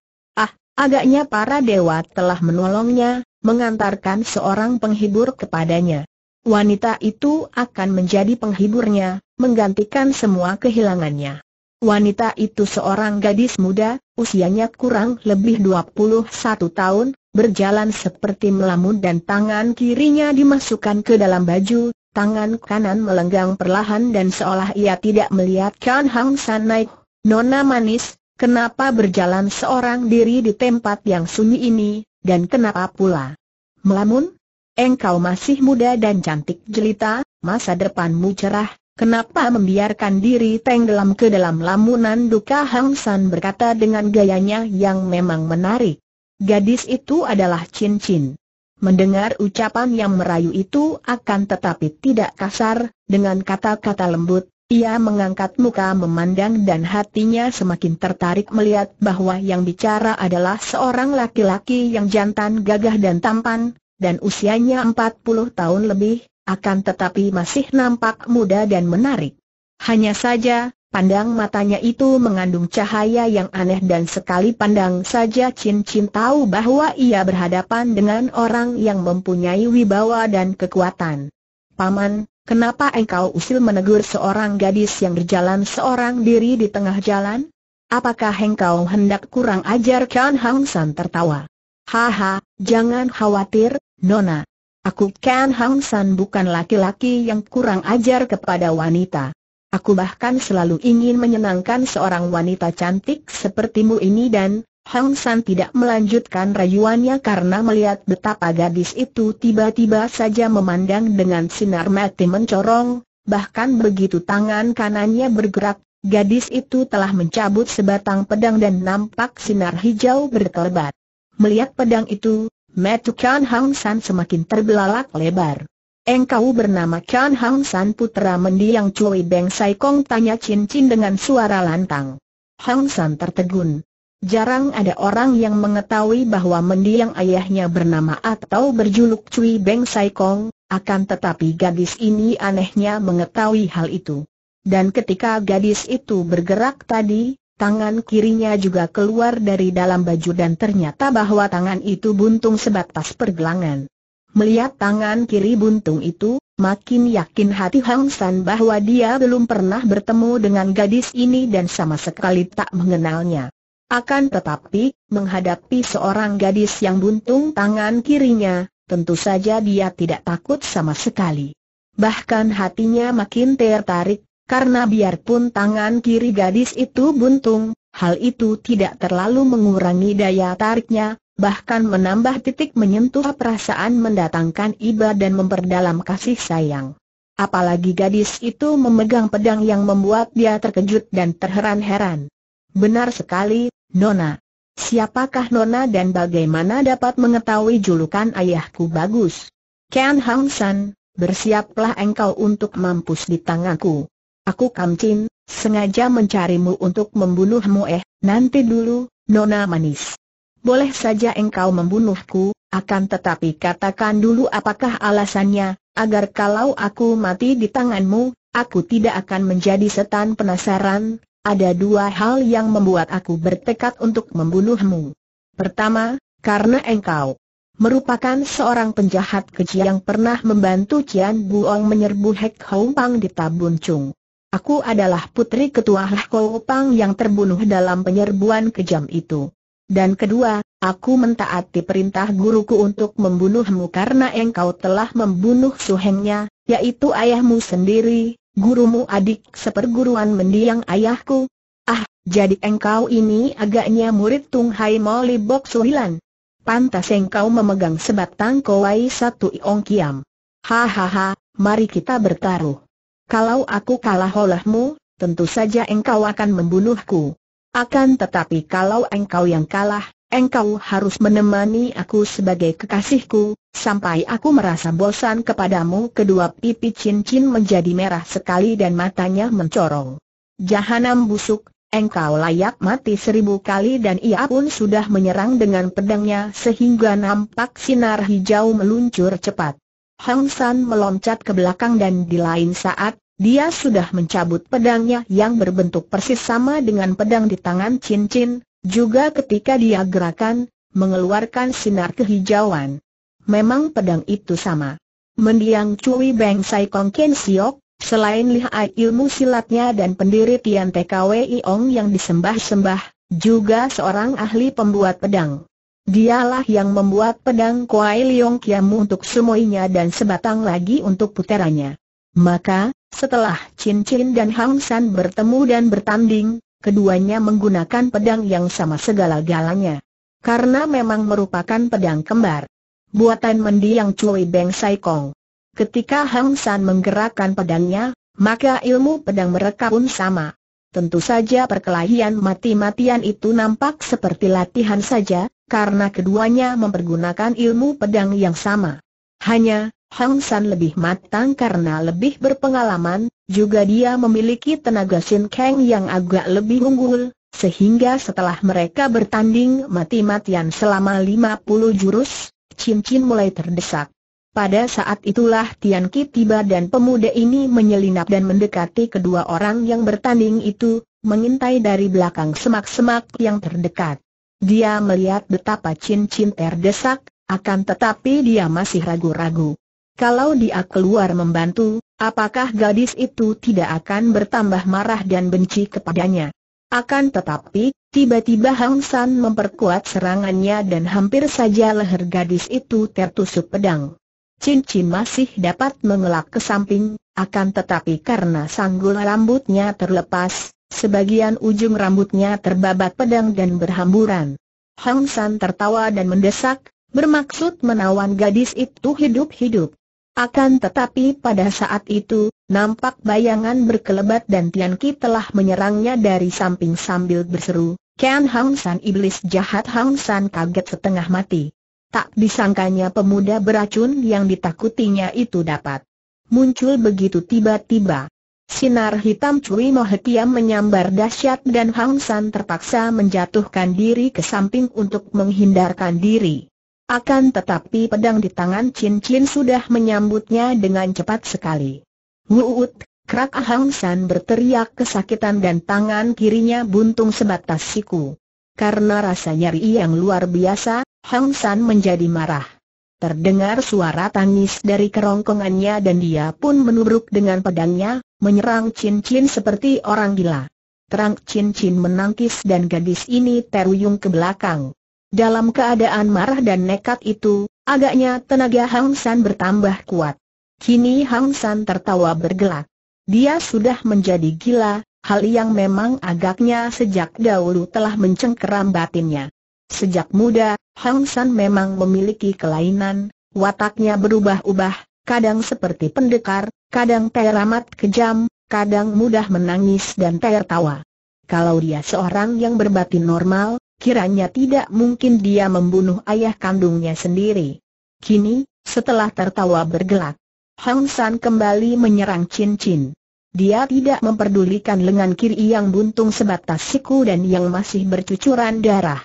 Agaknya para dewa telah menolongnya, mengantarkan seorang penghibur kepadanya. Wanita itu akan menjadi penghiburnya, menggantikan semua kehilangannya. Wanita itu seorang gadis muda, usianya kurang lebih 21 tahun, berjalan seperti melamun dan tangan kirinya dimasukkan ke dalam baju, tangan kanan melenggang perlahan dan seolah ia tidak melihat Kan Hang San naik. Nona manis, Kenapa berjalan seorang diri di tempat yang sunyi ini, dan kenapa pula? Melamun, engkau masih muda dan cantik jelita, masa depanmu cerah, kenapa membiarkan diri tenggelam ke dalam lamunan duka Hang San berkata dengan gayanya yang memang menarik. Gadis itu adalah cincin. Mendengar ucapan yang merayu itu akan tetapi tidak kasar, dengan kata-kata lembut, ia mengangkat muka memandang dan hatinya semakin tertarik melihat bahwa yang bicara adalah seorang laki-laki yang jantan gagah dan tampan, dan usianya 40 tahun lebih, akan tetapi masih nampak muda dan menarik. Hanya saja, pandang matanya itu mengandung cahaya yang aneh dan sekali pandang saja Chin Chin tahu bahwa ia berhadapan dengan orang yang mempunyai wibawa dan kekuatan. Paman, Kenapa engkau usil menegur seorang gadis yang berjalan seorang diri di tengah jalan? Apakah engkau hendak kurang ajar Kian Hang San tertawa? Haha, jangan khawatir, Nona. Aku Kian Hang San bukan laki-laki yang kurang ajar kepada wanita. Aku bahkan selalu ingin menyenangkan seorang wanita cantik sepertimu ini dan, Hang San tidak melanjutkan rayuannya karena melihat betapa gadis itu tiba-tiba saja memandang dengan sinar mati mencorong, bahkan begitu tangan kanannya bergerak, gadis itu telah mencabut sebatang pedang dan nampak sinar hijau berkelebat. Melihat pedang itu, mata Kian Hang San semakin terbelalak lebar. Engkau bernama Kian Hang San putra mendiang Cui Beng Sai Kong tanya Chin Chin dengan suara lantang. Hang San tertegun. Jarang ada orang yang mengetahui bahwa mendiang ayahnya bernama atau berjuluk Cui Beng Sai Kong, akan tetapi gadis ini anehnya mengetahui hal itu. Dan ketika gadis itu bergerak tadi, tangan kirinya juga keluar dari dalam baju dan ternyata bahwa tangan itu buntung sebatas pergelangan. Melihat tangan kiri buntung itu, makin yakin hati Hang San bahwa dia belum pernah bertemu dengan gadis ini dan sama sekali tak mengenalnya. Akan tetapi, menghadapi seorang gadis yang buntung tangan kirinya, tentu saja dia tidak takut sama sekali. Bahkan hatinya makin tertarik, karena biarpun tangan kiri gadis itu buntung, hal itu tidak terlalu mengurangi daya tariknya, bahkan menambah titik menyentuh perasaan mendatangkan iba dan memperdalam kasih sayang. Apalagi gadis itu memegang pedang yang membuat dia terkejut dan terheran-heran. Benar sekali, Nona. Siapakah Nona dan bagaimana dapat mengetahui julukan ayahku bagus? Ken Hang San, bersiaplah engkau untuk mampus di tanganku. Aku Kam Chin, sengaja mencarimu untuk membunuhmu eh, nanti dulu, Nona manis. Boleh saja engkau membunuhku, akan tetapi katakan dulu apakah alasannya, agar kalau aku mati di tanganmu, aku tidak akan menjadi setan penasaran, ada dua hal yang membuat aku bertekad untuk membunuhmu. Pertama, karena engkau merupakan seorang penjahat keji yang pernah membantu Cian Buong menyerbu Hek Hou Pang di Tabun Chung. Aku adalah putri ketua Hek Hou Pang yang terbunuh dalam penyerbuan kejam itu. Dan kedua, aku mentaati perintah guruku untuk membunuhmu karena engkau telah membunuh suhengnya, yaitu ayahmu sendiri, gurumu adik seperguruan mendiang ayahku. Ah, jadi engkau ini agaknya murid Tung Hai Moli Bok Suhilan. Pantas engkau memegang sebatang kowai satu iong kiam. Hahaha, mari kita bertaruh. Kalau aku kalah olahmu, tentu saja engkau akan membunuhku. Akan tetapi kalau engkau yang kalah, engkau harus menemani aku sebagai kekasihku, sampai aku merasa bosan kepadamu. Kedua pipi cincin menjadi merah sekali dan matanya mencorong. Jahanam busuk, engkau layak mati seribu kali dan ia pun sudah menyerang dengan pedangnya sehingga nampak sinar hijau meluncur cepat. Hang San meloncat ke belakang dan di lain saat, dia sudah mencabut pedangnya yang berbentuk persis sama dengan pedang di tangan cincin, juga ketika dia gerakan, mengeluarkan sinar kehijauan. Memang pedang itu sama. Mendiang Cui Beng Sai Kong Ken Siok, selain lihai ilmu silatnya dan pendiri Tian TKW Iong yang disembah-sembah, juga seorang ahli pembuat pedang. Dialah yang membuat pedang Kuai Liong Kiamu untuk semuanya dan sebatang lagi untuk puteranya. Maka, setelah Chin Chin dan Hang San bertemu dan bertanding, Keduanya menggunakan pedang yang sama segala-galanya. Karena memang merupakan pedang kembar. Buatan mendiang Cui Beng Sai Kong. Ketika Hang San menggerakkan pedangnya, maka ilmu pedang mereka pun sama. Tentu saja perkelahian mati-matian itu nampak seperti latihan saja, karena keduanya mempergunakan ilmu pedang yang sama. Hanya, Hang San lebih matang karena lebih berpengalaman, juga dia memiliki tenaga Sin Kang yang agak lebih unggul, sehingga setelah mereka bertanding mati-matian selama 50 jurus, cincin mulai terdesak. Pada saat itulah Tian Ki tiba dan pemuda ini menyelinap dan mendekati kedua orang yang bertanding itu, mengintai dari belakang semak-semak yang terdekat. Dia melihat betapa cincin terdesak, akan tetapi dia masih ragu-ragu. Kalau dia keluar membantu, Apakah gadis itu tidak akan bertambah marah dan benci kepadanya? Akan tetapi, tiba-tiba Hang San memperkuat serangannya dan hampir saja leher gadis itu tertusuk pedang. Cincin masih dapat mengelak ke samping, akan tetapi karena sanggul rambutnya terlepas, sebagian ujung rambutnya terbabat pedang dan berhamburan. Hang San tertawa dan mendesak, bermaksud menawan gadis itu hidup-hidup. Akan tetapi pada saat itu, nampak bayangan berkelebat dan Tian Ki telah menyerangnya dari samping sambil berseru, Ken Hang San iblis jahat Hang San kaget setengah mati. Tak disangkanya pemuda beracun yang ditakutinya itu dapat muncul begitu tiba-tiba. Sinar hitam Cui Mohetiam menyambar dahsyat dan Hang San terpaksa menjatuhkan diri ke samping untuk menghindarkan diri. Akan tetapi pedang di tangan Chin Chin sudah menyambutnya dengan cepat sekali. Wuut, krak Ahang San berteriak kesakitan dan tangan kirinya buntung sebatas siku. Karena rasa nyeri yang luar biasa, Hang San menjadi marah. Terdengar suara tangis dari kerongkongannya dan dia pun menubruk dengan pedangnya, menyerang Chin Chin seperti orang gila. Terang Chin Chin menangkis dan gadis ini teruyung ke belakang. Dalam keadaan marah dan nekat itu, agaknya tenaga Hang San bertambah kuat. Kini Hang San tertawa bergelak. Dia sudah menjadi gila, hal yang memang agaknya sejak dahulu telah mencengkeram batinnya. Sejak muda, Hang San memang memiliki kelainan, wataknya berubah-ubah, kadang seperti pendekar, kadang teramat kejam, kadang mudah menangis dan tertawa. Kalau dia seorang yang berbatin normal, kiranya tidak mungkin dia membunuh ayah kandungnya sendiri. Kini, setelah tertawa bergelak, Hang San kembali menyerang Chin Chin. Dia tidak memperdulikan lengan kiri yang buntung sebatas siku dan yang masih bercucuran darah.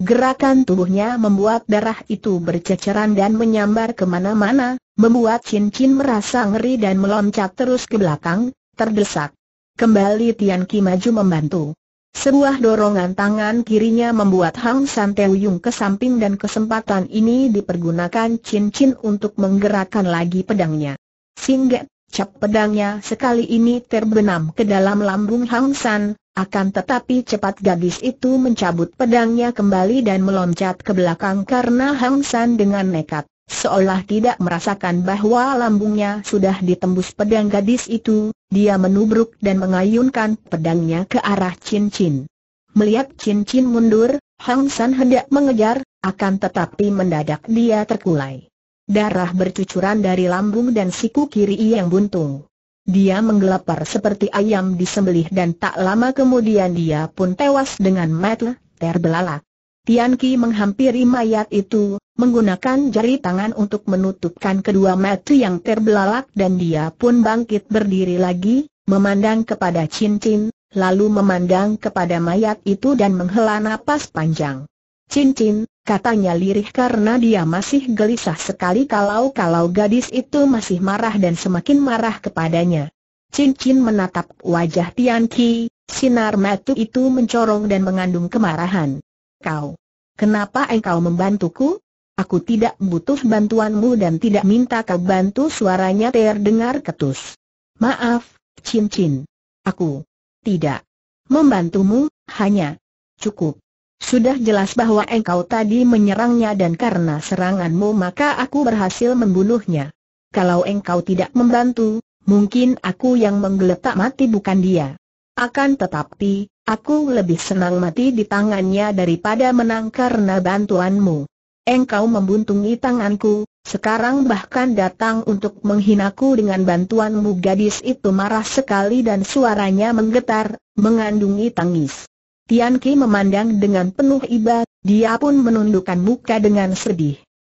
Gerakan tubuhnya membuat darah itu berceceran dan menyambar kemana-mana, membuat Chin Chin merasa ngeri dan meloncat terus ke belakang, terdesak. Kembali Tian Ki maju membantu. Sebuah dorongan tangan kirinya membuat Hang San Teuyung ke samping dan kesempatan ini dipergunakan Chin Chin untuk menggerakkan lagi pedangnya. Singgah. cap pedangnya sekali ini terbenam ke dalam lambung Hang San, akan tetapi cepat gadis itu mencabut pedangnya kembali dan meloncat ke belakang karena Hang San dengan nekat Seolah tidak merasakan bahwa lambungnya sudah ditembus pedang gadis itu, dia menubruk dan mengayunkan pedangnya ke arah cincin. Melihat cincin mundur, Hang San hendak mengejar, akan tetapi mendadak dia terkulai. Darah bercucuran dari lambung dan siku kiri yang buntung. Dia menggelapar seperti ayam disembelih dan tak lama kemudian dia pun tewas dengan metel, terbelalak. Tian Ki menghampiri mayat itu, menggunakan jari tangan untuk menutupkan kedua mata yang terbelalak dan dia pun bangkit berdiri lagi, memandang kepada cincin, lalu memandang kepada mayat itu dan menghela napas panjang. Cincin, katanya lirih karena dia masih gelisah sekali kalau-kalau gadis itu masih marah dan semakin marah kepadanya. Cincin menatap wajah Tian Ki, sinar mata itu mencorong dan mengandung kemarahan kau. Kenapa engkau membantuku? Aku tidak butuh bantuanmu dan tidak minta kau bantu suaranya terdengar ketus. Maaf, cincin. Aku tidak membantumu, hanya cukup. Sudah jelas bahwa engkau tadi menyerangnya dan karena seranganmu maka aku berhasil membunuhnya. Kalau engkau tidak membantu, mungkin aku yang menggeletak mati bukan dia. Akan tetapi, Aku lebih senang mati di tangannya daripada menang karena bantuanmu. Engkau membuntungi tanganku, sekarang bahkan datang untuk menghinaku dengan bantuanmu gadis itu marah sekali dan suaranya menggetar, mengandungi tangis. Tian Ki memandang dengan penuh iba, dia pun menundukkan muka dengan sedih.